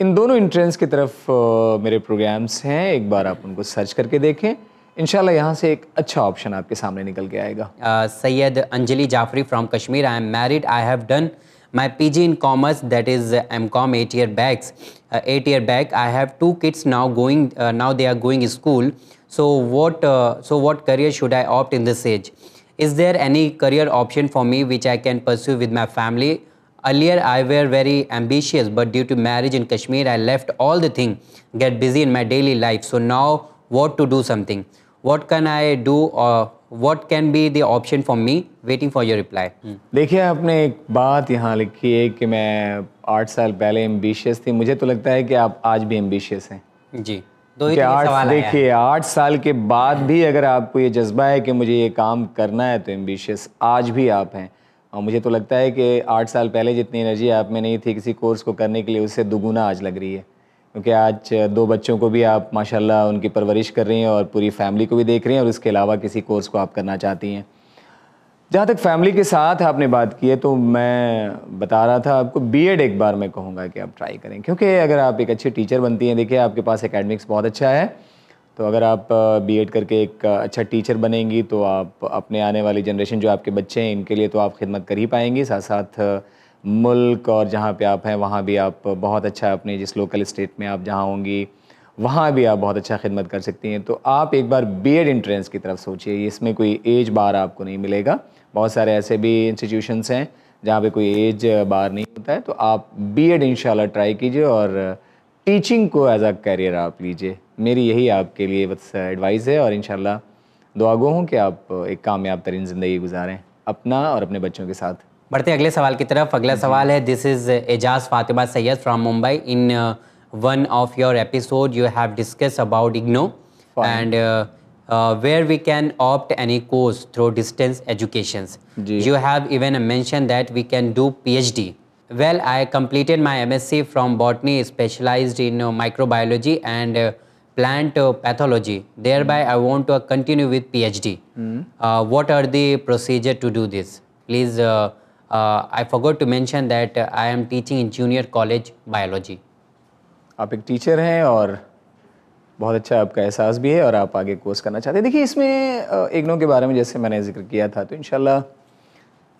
इन दोनों इंट्रेंस की तरफ uh, मेरे प्रोग्राम्स हैं एक बार आप उनको सर्च करके देखें इनशाला यहाँ से एक अच्छा ऑप्शन आपके सामने निकल के आएगा uh, Syed Anjali Jafri from Kashmir I am married I have done my P G in commerce that is M Com eight year backs eight year back I have two kids now going now they are going school so what so what career should I opt in this age is there any career option for me which I can pursue with my family earlier I were very ambitious but due to marriage in Kashmir I left all the thing get busy in my daily life so now what to do something what can I do what can be the option for me waiting for your reply देखिए आपने एक बात यहाँ लिखी है कि मैं आठ साल पहले एम्बिशियस थी मुझे तो लगता है कि आप आज भी एम्बिशियस हैं जी दो ही देखिए आठ साल के बाद भी अगर आपको ये जज्बा है कि मुझे ये काम करना है तो एम्बिशियस आज भी आप हैं और मुझे तो लगता है कि आठ साल पहले जितनी एनर्जी आप में नहीं थी किसी कोर्स को करने के लिए उससे दुगुना आज लग रही है क्योंकि आज दो बच्चों को भी आप माशाल्लाह उनकी परवरिश कर रही हैं और पूरी फैमिली को भी देख रही हैं और इसके अलावा किसी कोर्स को आप करना चाहती हैं जहाँ तक फैमिली के साथ आपने बात की है तो मैं बता रहा था आपको बीएड एक बार मैं कहूँगा कि आप ट्राई करें क्योंकि अगर आप एक अच्छी टीचर बनती हैं देखिए आपके पास एकेडमिक्स बहुत अच्छा है तो अगर आप बी करके एक अच्छा टीचर बनेंगी तो आप अपने आने वाली जनरेशन जो आपके बच्चे हैं इनके लिए तो आप खिदमत कर ही पाएंगी साथ साथ मुल्क और जहाँ पे आप हैं वहाँ भी आप बहुत अच्छा अपने जिस लोकल स्टेट में आप जहाँ होंगी वहाँ भी आप बहुत अच्छा खिदमत कर सकती हैं तो आप एक बार बीएड एंट्रेंस की तरफ सोचिए इसमें कोई एज बार आपको नहीं मिलेगा बहुत सारे ऐसे भी इंस्टीट्यूशंस हैं जहाँ पे कोई एज बार नहीं होता है तो आप बी एड ट्राई कीजिए और टीचिंग को एज अ करियर आप लीजिए मेरी यही आपके लिए बस एडवाइस है और इन शुआ हूँ कि आप एक कामयाब तरीन ज़िंदगी गुजारें अपना और अपने बच्चों के साथ बढ़ते अगले सवाल की तरफ अगला सवाल है this is Ejaz Fatima Syed from Mumbai in one of your episode you have discuss about IGNOU and where we can opt any course through distance education you have even mention that we can do P H D well I completed my M S C from botany specialise in microbiology and plant pathology thereby I want to continue with P H D what are procedure procedure to do this please uh, I forgot to mention that uh, I am teaching in junior college biology. आप एक teacher हैं और बहुत अच्छा आपका एहसास भी है और आप आगे कोर्स करना चाहते हैं देखिए इसमें इग्नो uh, के बारे में जैसे मैंने जिक्र किया था तो इन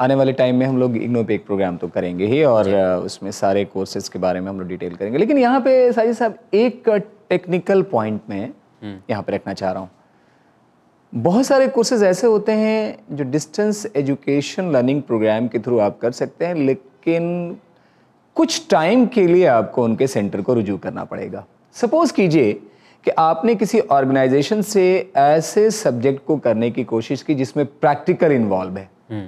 आने वाले टाइम में हम लोग इग्नो पे एक प्रोग्राम तो करेंगे ही और uh, उसमें सारे कोर्सेज के बारे में हम लोग डिटेल करेंगे लेकिन यहाँ पे साजिद साहब एक टेक्निकल पॉइंट में यहाँ पे रखना चाह रहा हूँ बहुत सारे कोर्सेज ऐसे होते हैं जो डिस्टेंस एजुकेशन लर्निंग प्रोग्राम के थ्रू आप कर सकते हैं लेकिन कुछ टाइम के लिए आपको उनके सेंटर को रुजू करना पड़ेगा सपोज़ कीजिए कि आपने किसी ऑर्गेनाइजेशन से ऐसे सब्जेक्ट को करने की कोशिश की जिसमें प्रैक्टिकल इन्वॉल्व है हम्म।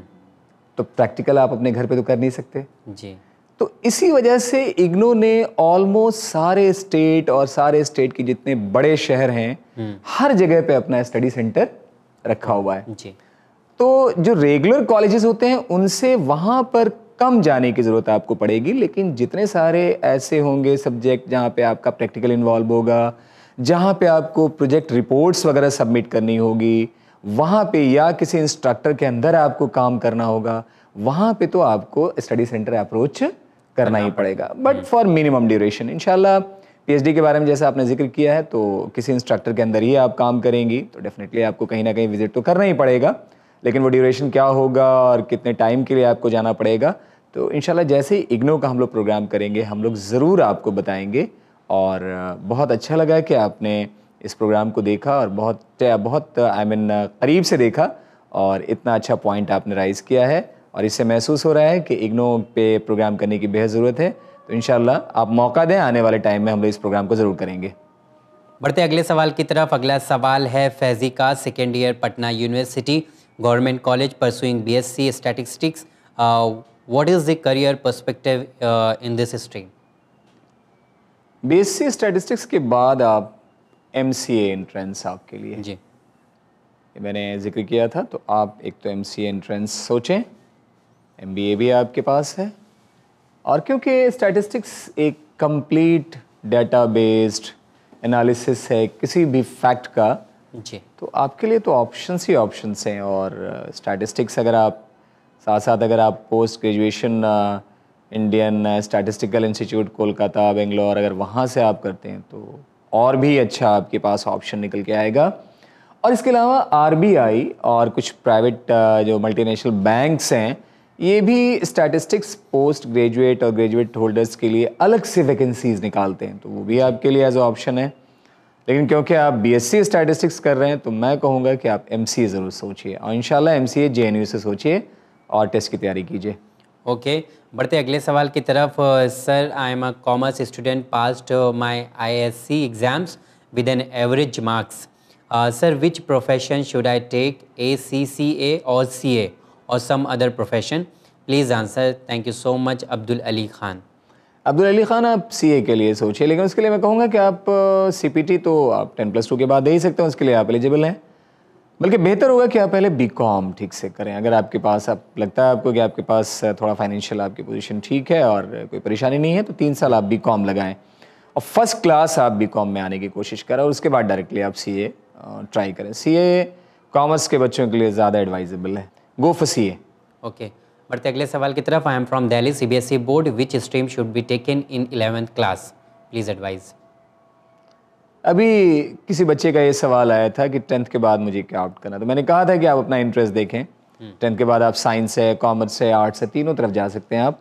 तो प्रैक्टिकल आप अपने घर पे तो कर नहीं सकते जी तो इसी वजह से इग्नो ने ऑलमोस्ट सारे स्टेट और सारे स्टेट के जितने बड़े शहर हैं हम्म। हर जगह पे अपना स्टडी सेंटर रखा हुआ है जी तो जो रेगुलर कॉलेजेस होते हैं उनसे वहां पर कम जाने की ज़रूरत आपको पड़ेगी लेकिन जितने सारे ऐसे होंगे सब्जेक्ट जहाँ पे आपका प्रैक्टिकल इन्वॉल्व होगा जहाँ पे आपको प्रोजेक्ट रिपोर्ट्स वगैरह सबमिट करनी होगी वहाँ पे या किसी इंस्ट्रक्टर के अंदर आपको काम करना होगा वहाँ पे तो आपको स्टडी सेंटर अप्रोच करना ही पड़ेगा बट फॉर मिनिमम ड्यूरेशन इनशाला पीएचडी के बारे में जैसे आपने जिक्र किया है तो किसी इंस्ट्रक्टर के अंदर ही आप काम करेंगी तो डेफिनेटली आपको कहीं ना कहीं विजिट तो करना ही पड़ेगा लेकिन वो ड्यूरेशन क्या होगा और कितने टाइम के लिए आपको जाना पड़ेगा तो इन जैसे ही इग्नो का हम लोग प्रोग्राम करेंगे हम लोग ज़रूर आपको बताएंगे और बहुत अच्छा लगा कि आपने इस प्रोग्राम को देखा और बहुत बहुत आई I मीन mean, करीब से देखा और इतना अच्छा पॉइंट आपने राइज़ किया है और इससे महसूस हो रहा है कि इग्नो पे प्रोग्राम करने की बेहद ज़रूरत है तो इन आप मौका दें आने वाले टाइम में हम लोग इस प्रोग्राम को ज़रूर करेंगे बढ़ते अगले सवाल की तरफ अगला सवाल है फैजी का second year Patna university government college pursuing B S C statistics what is the career perspective in this stream B S C statistics के बाद आप एम सी एंट्रेंस आपके लिए जी मैंने जिक्र किया था तो आप एक तो एम सी एंट्रेंस सोचें एम भी आपके पास है और क्योंकि स्टैटिस्टिक्स एक कंप्लीट डाटा बेस्ड एनालिसिस है किसी भी फैक्ट का जी तो आपके लिए तो ऑप्शंस ही ऑप्शंस हैं और स्टैटिस्टिक्स uh, अगर आप साथ साथ अगर आप post graduation Indian statistical institute Kolkata Bangalore अगर वहाँ से आप करते हैं तो और भी अच्छा आपके पास ऑप्शन निकल के आएगा और इसके अलावा आर और कुछ प्राइवेट uh, जो मल्टीनेशनल बैंक्स हैं ये भी स्टैटिस्टिक्स पोस्ट ग्रेजुएट और ग्रेजुएट होल्डर्स के लिए अलग से वैकेंसीज निकालते हैं तो वो भी आपके लिए एज ऑप्शन है लेकिन क्योंकि आप बीएससी स्टैटिस्टिक्स कर रहे हैं तो मैं कहूँगा कि आप एम ज़रूर सोचिए और इन शाला एम सी से सोचिए और टेस्ट की तैयारी कीजिए ओके बढ़ते अगले सवाल की तरफ sir I am a commerce student passed S C exams with an average marks sir which profession should I take A C C A और सी ए और some other profession please answer thank you so much Abdul Ali Khan Abdul Ali Khan आप सी के लिए सोचिए लेकिन उसके लिए मैं कहूँगा कि आप सीपीटी तो आप टेन प्लस टू के बाद दे ही सकते हैं उसके लिए आप एलिजिबल हैं बल्कि बेहतर होगा कि आप पहले बी कॉम ठीक से करें अगर आपके पास आप लगता है आपको कि आपके पास थोड़ा फाइनेंशियल आपकी पोजीशन ठीक है और कोई परेशानी नहीं है तो तीन साल आप बी कॉम लगाएं और फर्स्ट क्लास आप बी कॉम में आने की कोशिश करें और उसके बाद डायरेक्टली आप सी ट्राई करें सी कॉमर्स के बच्चों के लिए ज़्यादा एडवाइजेबल है गो फॉर सी ओके बढ़ते अगले सवाल की तरफ I am from Delhi CBSE board which stream should be taken in eleventh class please advise अभी किसी बच्चे का ये सवाल आया था कि टेंथ के बाद मुझे क्या ऑप्ट करना तो मैंने कहा था कि आप अपना इंटरेस्ट देखें टेंथ हम्म। के बाद आप साइंस है कॉमर्स है आर्ट्स है तीनों तरफ जा सकते हैं आप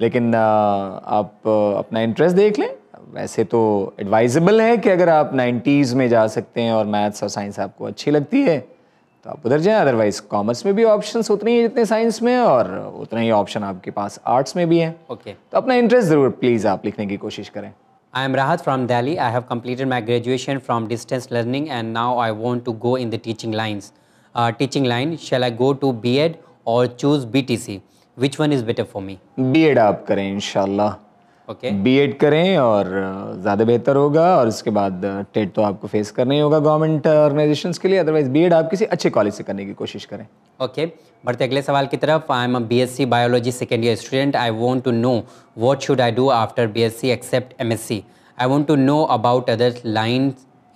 लेकिन आप अपना इंटरेस्ट देख लें वैसे तो एडवाइजेबल है कि अगर आप नाइन्टीज़ में जा सकते हैं और मैथ्स और साइंस आपको अच्छी लगती है तो आप उधर जाएं अदरवाइज कॉमर्स में भी ऑप्शन उतने ही जितने साइंस में और उतने ही ऑप्शन आपके पास आर्ट्स में भी है ओके okay. तो अपना इंटरेस्ट जरूर प्लीज आप लिखने की कोशिश करें I am Rahat from Delhi I have completed my graduation from distance learning and now I want to go in the teaching lines teaching line shall I go to B Ed और choose B T C which one is better for me B Ed आप करें इनशाला okay B Ed करें और ज़्यादा बेहतर होगा और उसके बाद टेट तो आपको फेस करना ही होगा गवर्नमेंट ऑर्गेनाइजेशन के लिए अदरवाइज बी एड आप किसी अच्छे कॉलेज से करने की कोशिश करें ओके okay. बढ़ते अगले सवाल की तरफ I am a B S C biology second year student I want to know what should I do after B S C except M S C I want to know about other line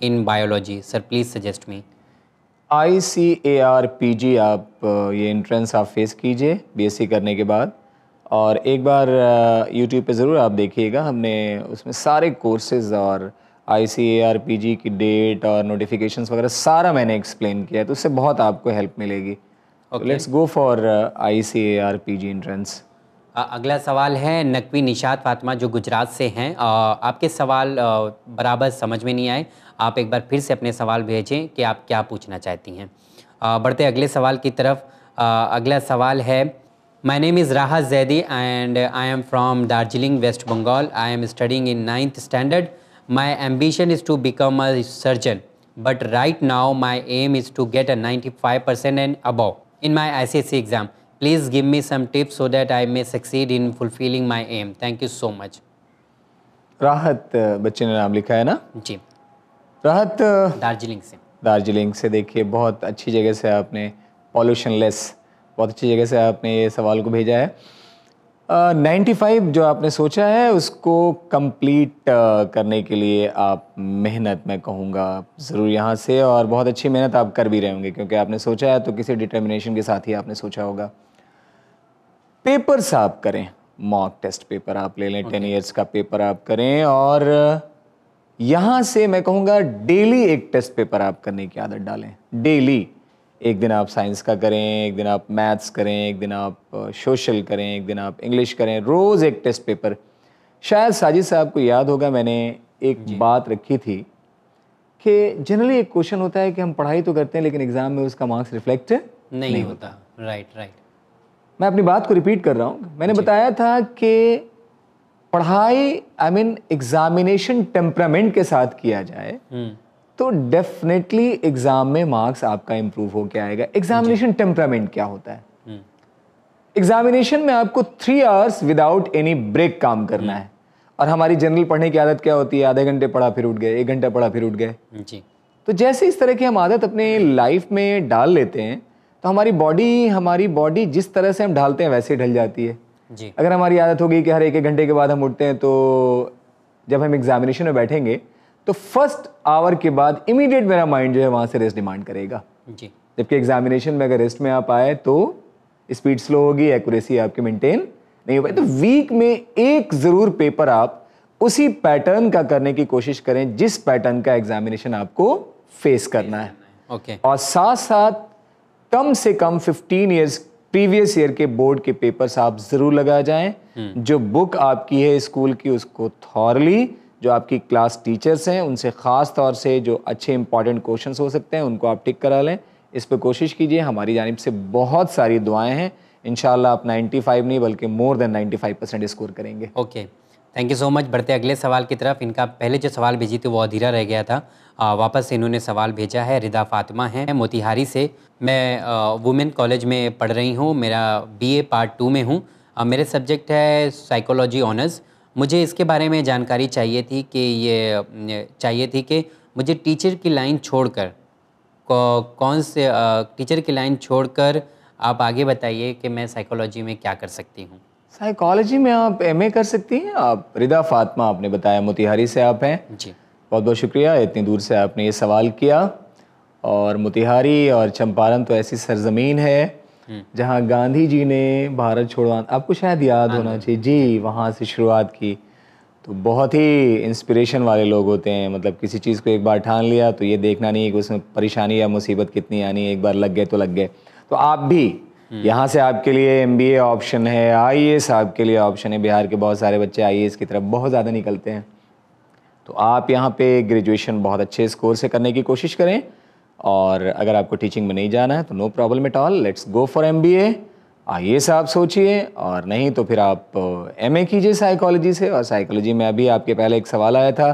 in biology sir please suggest me I C A R P G आप ये entrance आप face कीजिए B S सी करने के बाद और एक बार YouTube पे ज़रूर आप देखिएगा हमने उसमें सारे कोर्सेज और आई सी ए आर पी जी की डेट और नोटिफिकेशंस वगैरह सारा मैंने एक्सप्लेन किया है तो उससे बहुत आपको हेल्प मिलेगी let's go for I C A R P G entrance अगला सवाल है नकवी निषाद फातिमा जो गुजरात से हैं आपके सवाल बराबर समझ में नहीं आए आप एक बार फिर से अपने सवाल भेजें कि आप क्या पूछना चाहती हैं बढ़ते अगले सवाल की तरफ अगला सवाल है My name is Raha Zaidi and I am from Darjeeling, West Bengal. I am studying in 9th standard. My ambition is to become a surgeon. But right now my aim is to get a 95% and above in my ICSE exam. Please give me some tips so that I may succeed in fulfilling my aim. Thank you so much. राहत बच्चे ने नाम लिखा है ना जी राहत दार्जिलिंग से दार्जिलिंग से देखिए बहुत अच्छी जगह से आपने पॉल्यूशन लेस बहुत अच्छी जगह से आपने ये सवाल को भेजा है नाइन्टी uh, फाइव जो आपने सोचा है उसको कंप्लीट uh, करने के लिए आप मेहनत मैं कहूँगा ज़रूर यहाँ से और बहुत अच्छी मेहनत आप कर भी रहे होंगे क्योंकि आपने सोचा है तो किसी डिटर्मिनेशन के साथ ही आपने सोचा होगा पेपर आप करें मॉक टेस्ट पेपर आप ले लें टेन ईयर्स का पेपर आप करें और यहाँ से मैं कहूँगा डेली एक टेस्ट पेपर आप करने की आदत डालें डेली एक दिन आप साइंस का करें एक दिन आप मैथ्स करें एक दिन आप सोशल करें एक दिन आप इंग्लिश करें रोज़ एक टेस्ट पेपर शायद साजिद साहब को याद होगा मैंने एक बात रखी थी कि जनरली एक क्वेश्चन होता है कि हम पढ़ाई तो करते हैं लेकिन एग्ज़ाम में उसका मार्क्स रिफ्लेक्ट नहीं, नहीं होता राइट राइट मैं अपनी बात को रिपीट कर रहा हूँ मैंने बताया था कि पढ़ाई आई मीन एग्जामिनेशन टेम्परामेंट के साथ किया जाए हम्म। तो डेफिनेटली एग्जाम में मार्क्स आपका इंप्रूव होकर आएगा एग्जामिनेशन टेम्परामेंट क्या होता है एग्जामिनेशन हम्म। में आपको three hours without any break काम करना है हम्म। और हमारी जनरल पढ़ने की आदत क्या होती है आधे घंटे पढ़ा फिर उठ गए एक घंटा पढ़ा फिर उठ गए तो जैसे इस तरह की हम आदत अपने लाइफ में डाल लेते हैं तो हमारी बॉडी हमारी बॉडी जिस तरह से हम ढालते हैं वैसे ही ढल जाती है जी अगर हमारी आदत होगी कि हर एक एक घंटे के बाद हम उठते हैं तो जब हम एग्जामिनेशन में बैठेंगे तो फर्स्ट आवर के बाद इमीडिएट मेरा माइंड जो है वहाँ से रेस्ट डिमांड करेगा जी जबकि एग्जामिनेशन में अगर रेस्ट में आप आए तो स्पीड स्लो होगी एक्यूरेसी आपकी मेंटेन नहीं हो पाई तो वीक में एक ज़रूर पेपर आप उसी पैटर्न का करने की कोशिश करें जिस पैटर्न का एग्जामिनेशन आपको फेस करना है ओके okay. और साथ साथ कम से कम 15 इयर्स प्रीवियस ईयर के बोर्ड के पेपर्स आप ज़रूर लगा जाएं हम्म। जो बुक आपकी है स्कूल की उसको थॉरली जो आपकी क्लास टीचर्स हैं उनसे ख़ास तौर से जो अच्छे इंपॉर्टेंट क्वेश्चंस हो सकते हैं उनको आप टिक करा लें इस पर कोशिश कीजिए हमारी जानब से बहुत सारी दुआएं हैं इन आप 95 नहीं बल्कि मोर देन 95 परसेंट स्कोर करेंगे okay thank you so much बढ़ते अगले सवाल की तरफ इनका पहले जो सवाल भेजी थी वो अधीरा रह गया था आ, वापस इन्होंने सवाल भेजा है रिदा फातिमा है मोतिहारी से मैं वुमेन कॉलेज में पढ़ रही हूँ मेरा ए पार्ट टू में हूँ मेरे सब्जेक्ट है साइकोलॉजी ऑनर्स मुझे इसके बारे में जानकारी चाहिए थी कि ये चाहिए थी कि मुझे टीचर की लाइन छोड़कर कौन से टीचर की लाइन छोड़कर आप आगे बताइए कि मैं साइकोलॉजी में क्या कर सकती हूँ साइकोलॉजी में आप एमए कर सकती हैं आप रिदा फातमा आपने बताया मोतिहारी से आप हैं जी बहुत बहुत शुक्रिया इतनी दूर से आपने ये सवाल किया और मोतिहारी और चंपारण तो ऐसी सरजमीन है हम्म। जहाँ गांधी जी ने भारत छोड़ो आपको शायद याद हाँ होना चाहिए जी वहाँ से शुरुआत की तो बहुत ही इंस्पिरेशन वाले लोग होते हैं मतलब किसी चीज़ को एक बार ठान लिया तो ये देखना नहीं है कि उसमें परेशानी या मुसीबत कितनी आनी एक बार लग गए तो लग गए तो आप भी हम्म। यहाँ से आपके लिए एम ऑप्शन है आई आपके लिए ऑप्शन है बिहार के बहुत सारे बच्चे आई की तरफ बहुत ज़्यादा निकलते हैं तो आप यहाँ पे ग्रेजुएशन बहुत अच्छे स्कोर से करने की कोशिश करें और अगर आपको टीचिंग में नहीं जाना है तो no problem at all let's go for M B A आइए से आप सोचिए और नहीं तो फिर आप एम ए कीजिए साइकोलॉजी से और साइकोलॉजी में अभी आपके पहले एक सवाल आया था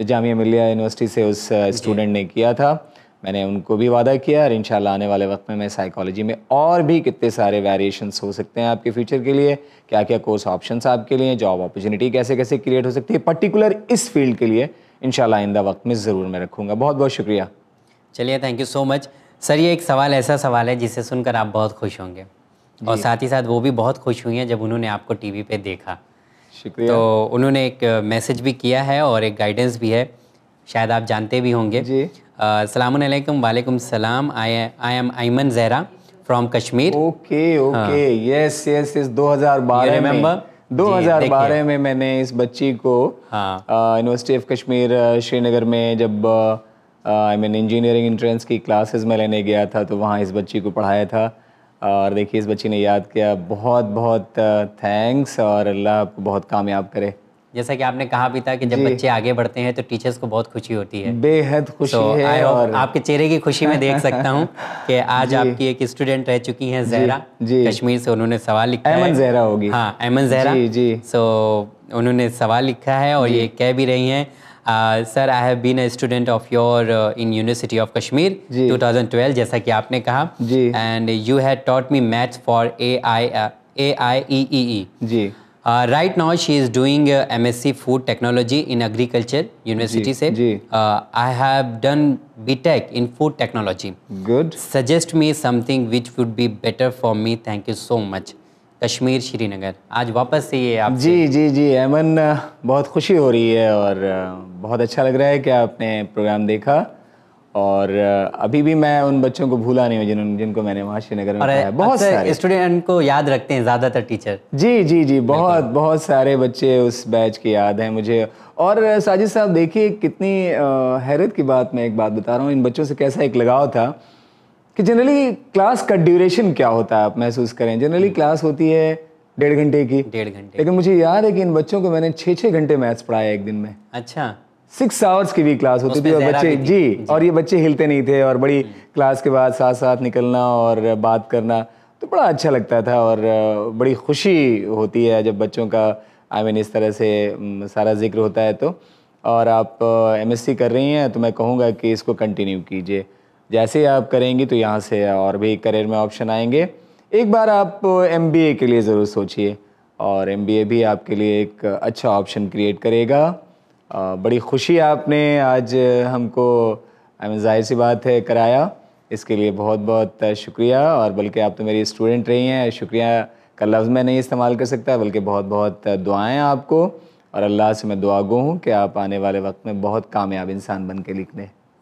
जो जामिया मिलिया यूनिवर्सिटी से उस स्टूडेंट ने किया था मैंने उनको भी वादा किया और इन आने वाले वक्त में मैं साइकोलॉजी में और भी कितने सारे वेरिएशंस हो सकते हैं आपके फ्यूचर के लिए क्या क्या कोर्स ऑप्शन आपके लिए जॉब अपॉर्चुनिटी कैसे कैसे क्रिएट हो सकती है पर्टिकुलर इस फील्ड के लिए इन आइंदा वक्त में ज़रूर मैं रखूँगा बहुत बहुत शुक्रिया चलिए thank you so much sir ये एक सवाल ऐसा सवाल है जिसे सुनकर आप बहुत खुश होंगे और साथ ही साथ वो भी बहुत खुश हुई हैं जब उन्होंने आपको टीवी पे देखा शुक्रिया तो उन्होंने एक मैसेज भी किया है और एक गाइडेंस भी है शायद आप जानते भी होंगे सलामकुम वालेकुम सलाम I am Aiman Zahra from Kashmir okay हाँ। ओके यस यस इस 2012 में 2012 में मैंने इस बच्ची को यूनिवर्सिटी ऑफ कश्मीर श्रीनगर में जब uh, I mean engineering entrance की क्लासेस में लेने गया था तो वहाँ इस बच्ची को पढ़ाया था और देखिए इस बच्ची ने याद किया बहुत बहुत थैंक्स और अल्लाह आपको बहुत कामयाब करे जैसा कि आपने कहा भी था कि जब बच्चे आगे बढ़ते हैं तो टीचर्स को बहुत खुशी होती है बेहद खुशी so, है और आपके चेहरे की खुशी में देख सकता हूँ कि आज आपकी एक स्टूडेंट रह चुकी हैं जहरा जी, कश्मीर से उन्होंने सवाल लिखा है जहरा होगी हाँ एमन जहरा जी सो so, उन्होंने सवाल लिखा है और ये कह भी रही हैं Uh, sir, I have been a student of your uh, in University of Kashmir, जी. 2012, जैसा कि आपने कहा. जी. And you had taught me maths for AI uh, right now, she is doing MSc Food Technology in Agriculture University. Ji, I have done BTech in Food Technology. Good. Suggest me something which would be better for me. Thank you so much. Kashmir Srinagar आज वापस से ये आप जी जी जी अमन बहुत खुशी हो रही है और बहुत अच्छा लग रहा है कि आपने प्रोग्राम देखा और अभी भी मैं उन बच्चों को भूला नहीं हूँ जिन जिनको मैंने वहाँ श्रीनगर में बहुत अच्छा, सारे स्टूडेंट को याद रखते हैं ज़्यादातर टीचर जी जी जी बहुत बहुत सारे बच्चे उस बैच के याद हैं मुझे और साजिद साहब देखिए कितनी हैरत की बात मैं एक बात बता रहा हूँ इन बच्चों से कैसा एक लगाव था कि जनरली क्लास का ड्यूरेशन क्या होता है आप महसूस करें जनरली क्लास हम्म। होती है डेढ़ घंटे की डेढ़ घंटे लेकिन मुझे याद है कि इन बच्चों को मैंने छः छः घंटे मैथ्स पढ़ाया एक दिन में अच्छा सिक्स आवर्स की भी क्लास होती थी और बच्चे जी, जी और ये बच्चे हिलते नहीं थे और बड़ी क्लास हम्म। के बाद साथ साथ निकलना और बात करना तो बड़ा अच्छा लगता था और बड़ी खुशी होती है जब बच्चों का आई मीन इस तरह से सारा जिक्र होता है तो और आप एमएससी कर रही हैं तो मैं कहूँगा कि इसको कंटिन्यू कीजिए जैसे ही आप करेंगी तो यहाँ से और भी करियर में ऑप्शन आएंगे एक बार आप एम के लिए ज़रूर सोचिए और एम भी आपके लिए एक अच्छा ऑप्शन क्रिएट करेगा बड़ी खुशी आपने आज हमको जाहिर सी बात है कराया इसके लिए बहुत बहुत शुक्रिया और बल्कि आप तो मेरी स्टूडेंट रही हैं शुक्रिया का लफ्ज़ मैं नहीं इस्तेमाल कर सकता बल्कि बहुत बहुत दुआएं आपको और अल्लाह से मैं दुआ गो हूँ कि आप आने वाले वक्त में बहुत कामयाब इंसान बन के लें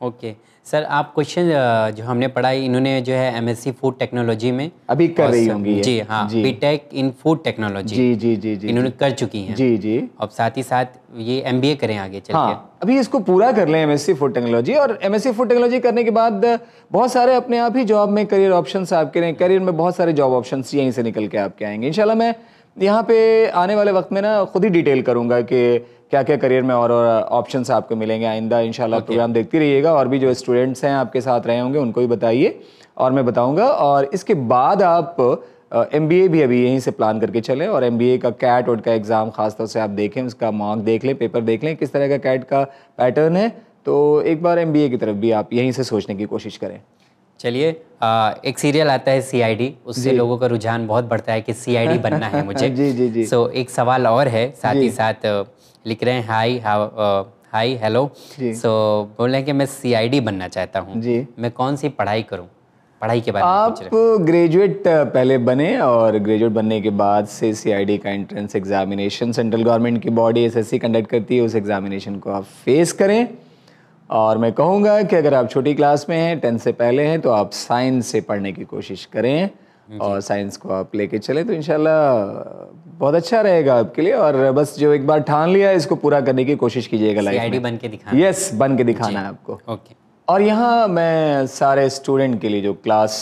ओके सर आप क्वेश्चन जो हमने पढ़ाई इन्होंने जो है एमएससी फूड टेक्नोलॉजी में अभी कर रही होंगी जी हाँ बीटेक इन फूड टेक्नोलॉजी जी जी जी जी इन्होंने कर चुकी हैं जी जी और साथ ही साथ ये एमबीए करें आगे चल हाँ, अभी इसको पूरा कर लें एमएससी फूड टेक्नोलॉजी और एमएससी फूड टेक्नोलॉजी करने के बाद बहुत सारे अपने आप ही जॉब में करियर ऑप्शन आपके करियर में बहुत सारे जॉब ऑप्शन यहीं से निकल के आपके आएंगे इनशाला मैं यहाँ पे आने वाले वक्त में ना खुद ही डिटेल करूँगा कि क्या क्या करियर में और और ऑप्शन आपको मिलेंगे आइंदा इन okay. प्रोग्राम देखती रहिएगा और भी जो स्टूडेंट्स हैं आपके साथ रहे होंगे उनको भी बताइए और मैं बताऊँगा और इसके बाद आप एम बी ए भी अभी यहीं से प्लान करके चलें और एम बी ए का कैट और का एग्ज़ाम खासतौर से आप देखें उसका मार्क देख लें पेपर देख लें किस तरह का कैट का पैटर्न है तो एक बार एम बी ए की तरफ भी आप यहीं से सोचने की कोशिश करें चलिए एक सीरियल आता है सीआईडी उससे लोगों का रुझान बहुत बढ़ता है कि सीआईडी बनना है मुझे जी जी जी सो so, एक सवाल और है साथ ही साथ लिख रहे हैं हाई हाई हेलो सो बोल रहे हैं कि मैं सीआईडी बनना चाहता हूँ मैं कौन सी पढ़ाई करूँ पढ़ाई के बारे आप ग्रेजुएट पहले बने और ग्रेजुएट बनने के बाद से सीआईडी का एंट्रेंस एग्जामिनेशन सेंट्रल गवर्नमेंट की बॉडी एसएससी कंडक्ट करती है उस एग्जामिनेशन को आप फेस करें और मैं कहूँगा कि अगर आप छोटी क्लास में हैं टेंथ से पहले हैं तो आप साइंस से पढ़ने की कोशिश करें और साइंस को आप लेके चलें तो इनशाला बहुत अच्छा रहेगा आपके लिए और बस जो एक बार ठान लिया इसको पूरा करने की कोशिश कीजिएगा लाइफ में बन के दिखाना यस बन के दिखाना है आपको ओके और यहाँ मैं सारे स्टूडेंट के लिए जो क्लास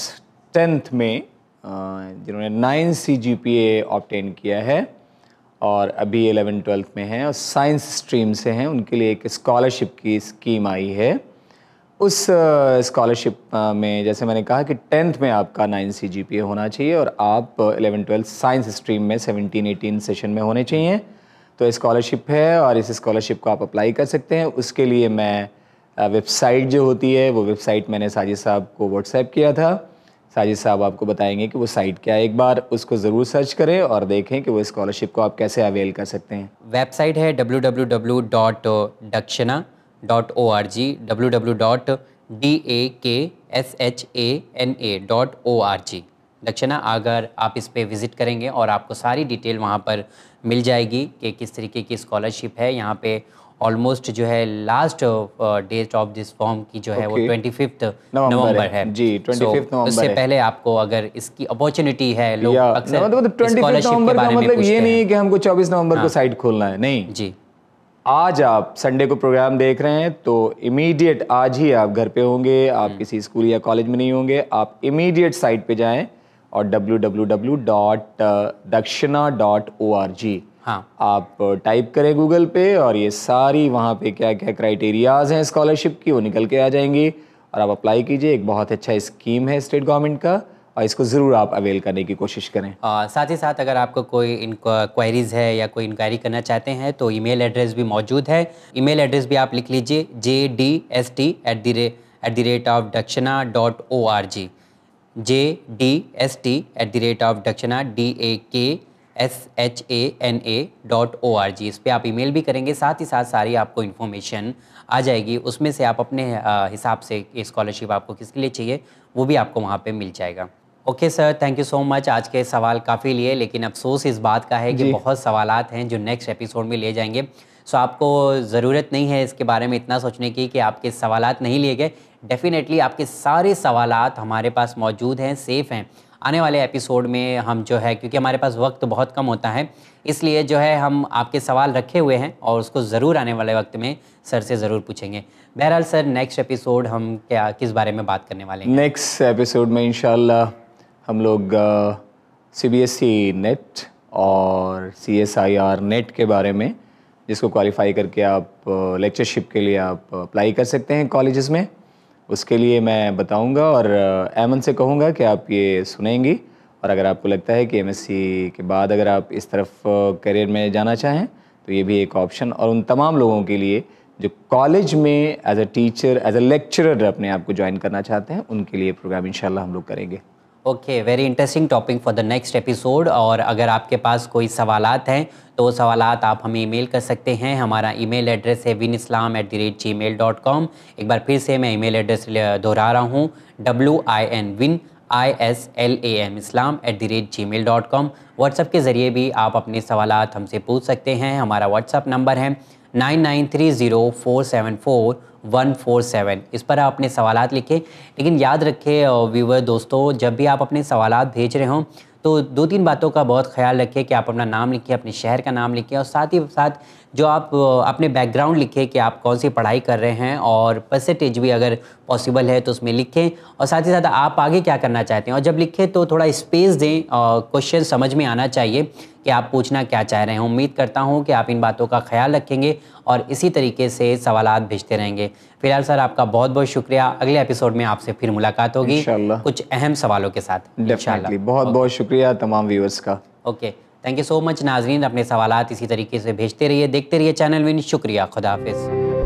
टेंथ में जिन्होंने nine C G P obtain किया है और अभी एलेवन ट्वेल्थ में हैं और साइंस स्ट्रीम से हैं उनके लिए एक स्कॉलरशिप की स्कीम आई है उस स्कॉलरशिप में जैसे मैंने कहा कि टेंथ में आपका नाइन सी जी पी होना चाहिए और आप एलेवन ट्वेल्थ साइंस स्ट्रीम में सेवनटीन एटीन सेशन में होने चाहिए तो स्कॉलरशिप है और इस स्कॉलरशिप को आप अप्लाई कर सकते हैं उसके लिए मैं वेबसाइट जो होती है वो वेबसाइट मैंने साजिद साहब को व्हाट्सएप किया था साजिद साहब आपको बताएंगे कि वो साइट क्या है एक बार उसको ज़रूर सर्च करें और देखें कि वो स्कॉलरशिप को आप कैसे अवेल कर सकते हैं वेबसाइट है डब्ल्यू डब्ल्यू डब्ल्यू डॉट दक्षिणा dot O R G W W dot D A K S H A N A dot O R G Dakshina अगर आप इस पर विज़िट करेंगे और आपको सारी डिटेल वहाँ पर मिल जाएगी कि किस तरीके की स्कॉलरशिप है यहाँ पे ऑलमोस्ट जो है last date of this form की जो है okay. वो ट्वेंटी फिफ्थ नवम्बर है जी ट्वेंटी so, नवंबर उससे पहले आपको अगर इसकी अपॉर्चुनिटी है लोग अक्सर नवंबर मतलब का मतलब ये नहीं है कि हमको चौबीस नवंबर को साइट हाँ। खोलना है नहीं जी आज आप संडे को प्रोग्राम देख रहे हैं तो इमीडिएट आज ही आप घर पे होंगे आप हम्म। किसी स्कूल या कॉलेज में नहीं होंगे आप इमीडिएट साइट पे जाएं और डब्ल्यू डब्ल्यू डब्ल्यू डॉट दक्षिणा डॉट ओ आर जी हाँ आप टाइप करें गूगल पे और ये सारी वहाँ पे क्या क्या क्राइटेरियाज हैं स्कॉलरशिप की वो निकल के आ जाएंगी और आप अप्लाई कीजिए एक बहुत अच्छा स्कीम है स्टेट गवर्नमेंट का और इसको ज़रूर आप अवेल करने की कोशिश करें और साथ ही साथ अगर आपको कोई इंक्वायरीज़ है या कोई इंक्वायरी करना चाहते हैं तो ईमेल एड्रेस भी मौजूद है ईमेल एड्रेस भी आप लिख लीजिए J D S T at the ra at the rate of Dakshana dot O R G J D S T at the rate of Dakshana D A K S H A N A dot O R G इस पर आप email भी करेंगे साथ ही साथ सारी आपको इन्फॉर्मेशन आ जाएगी उसमें से आप अपने हिसाब से स्कॉलरशिप आपको किसके लिए चाहिए वो भी आपको वहाँ पर मिल जाएगा okay sir thank you so much आज के सवाल काफ़ी लिए लेकिन अफसोस इस बात का है कि बहुत सवाल हैं जो नेक्स्ट एपिसोड में ले जाएंगे सो so, आपको ज़रूरत नहीं है इसके बारे में इतना सोचने की कि आपके सवाल नहीं लिए गए डेफ़िनेटली आपके सारे सवाल हमारे पास मौजूद हैं सेफ़ हैं आने वाले एपिसोड में हम जो है क्योंकि हमारे पास वक्त बहुत कम होता है इसलिए जो है हम आपके सवाल रखे हुए हैं और उसको ज़रूर आने वाले वक्त में सर से ज़रूर पूछेंगे बहरहाल सर नेक्स्ट एपिसोड हम क्या किस बारे में बात करने वाले हैं नेक्स्ट एपिसोड में इन हम लोग C B S E NET और C S I R NET के बारे में जिसको क्वालिफाई करके आप लेक्चरशिप के लिए आप अप्लाई कर सकते हैं कॉलेजेस में उसके लिए मैं बताऊंगा और ऐमन से कहूंगा कि आप ये सुनेंगी और अगर आपको लगता है कि एम के बाद अगर आप इस तरफ करियर में जाना चाहें तो ये भी एक ऑप्शन और उन तमाम लोगों के लिए जो कॉलेज में as a teacher as a lecturer अपने आप को ज्वाइन करना चाहते हैं उनके लिए प्रोग्राम इंशाल्लाह हम लोग करेंगे okay very interesting topic for the next episode और अगर आपके पास कोई सवालत हैं तो सवालत आप हमें ईमेल कर सकते हैं हमारा ईमेल एड्रेस है win Islam at the rate gmail dot com एक बार फिर से मैं ईमेल एड्रेस दोहरा रहा हूँ W I N win I S L A M Islam at the rate gmail dot com WhatsApp के ज़रिए भी आप अपने सवाल हमसे पूछ सकते हैं हमारा व्हाट्सअप नंबर है nine nine three zero four seven four one four seven इस पर आपने सवाल लिखे लेकिन याद रखें व्यूवर दोस्तों जब भी आप अपने सवाल भेज रहे हों तो दो तीन बातों का बहुत ख्याल रखें कि आप अपना नाम लिखिए अपने शहर का नाम लिखिए और साथ ही साथ जो आप अपने बैकग्राउंड लिखें कि आप कौन सी पढ़ाई कर रहे हैं और परसेंटेज भी अगर पॉसिबल है तो उसमें लिखें और साथ ही साथ आप आगे क्या करना चाहते हैं और जब लिखें तो थोड़ा स्पेस दें क्वेश्चन समझ में आना चाहिए कि आप पूछना क्या चाह रहे हैं उम्मीद करता हूँ कि आप इन बातों का ख्याल रखेंगे और इसी तरीके से सवाल भेजते रहेंगे फिलहाल सर आपका बहुत बहुत शुक्रिया अगले एपिसोड में आपसे फिर मुलाकात होगी कुछ अहम सवालों के साथ बहुत बहुत शुक्रिया तमाम व्यूअर्स का okay thank you so much नाजरीन अपने सवाल इसी तरीके से भेजते रहिए देखते रहिए चैनल विन शुक्रिया खुदाफिज़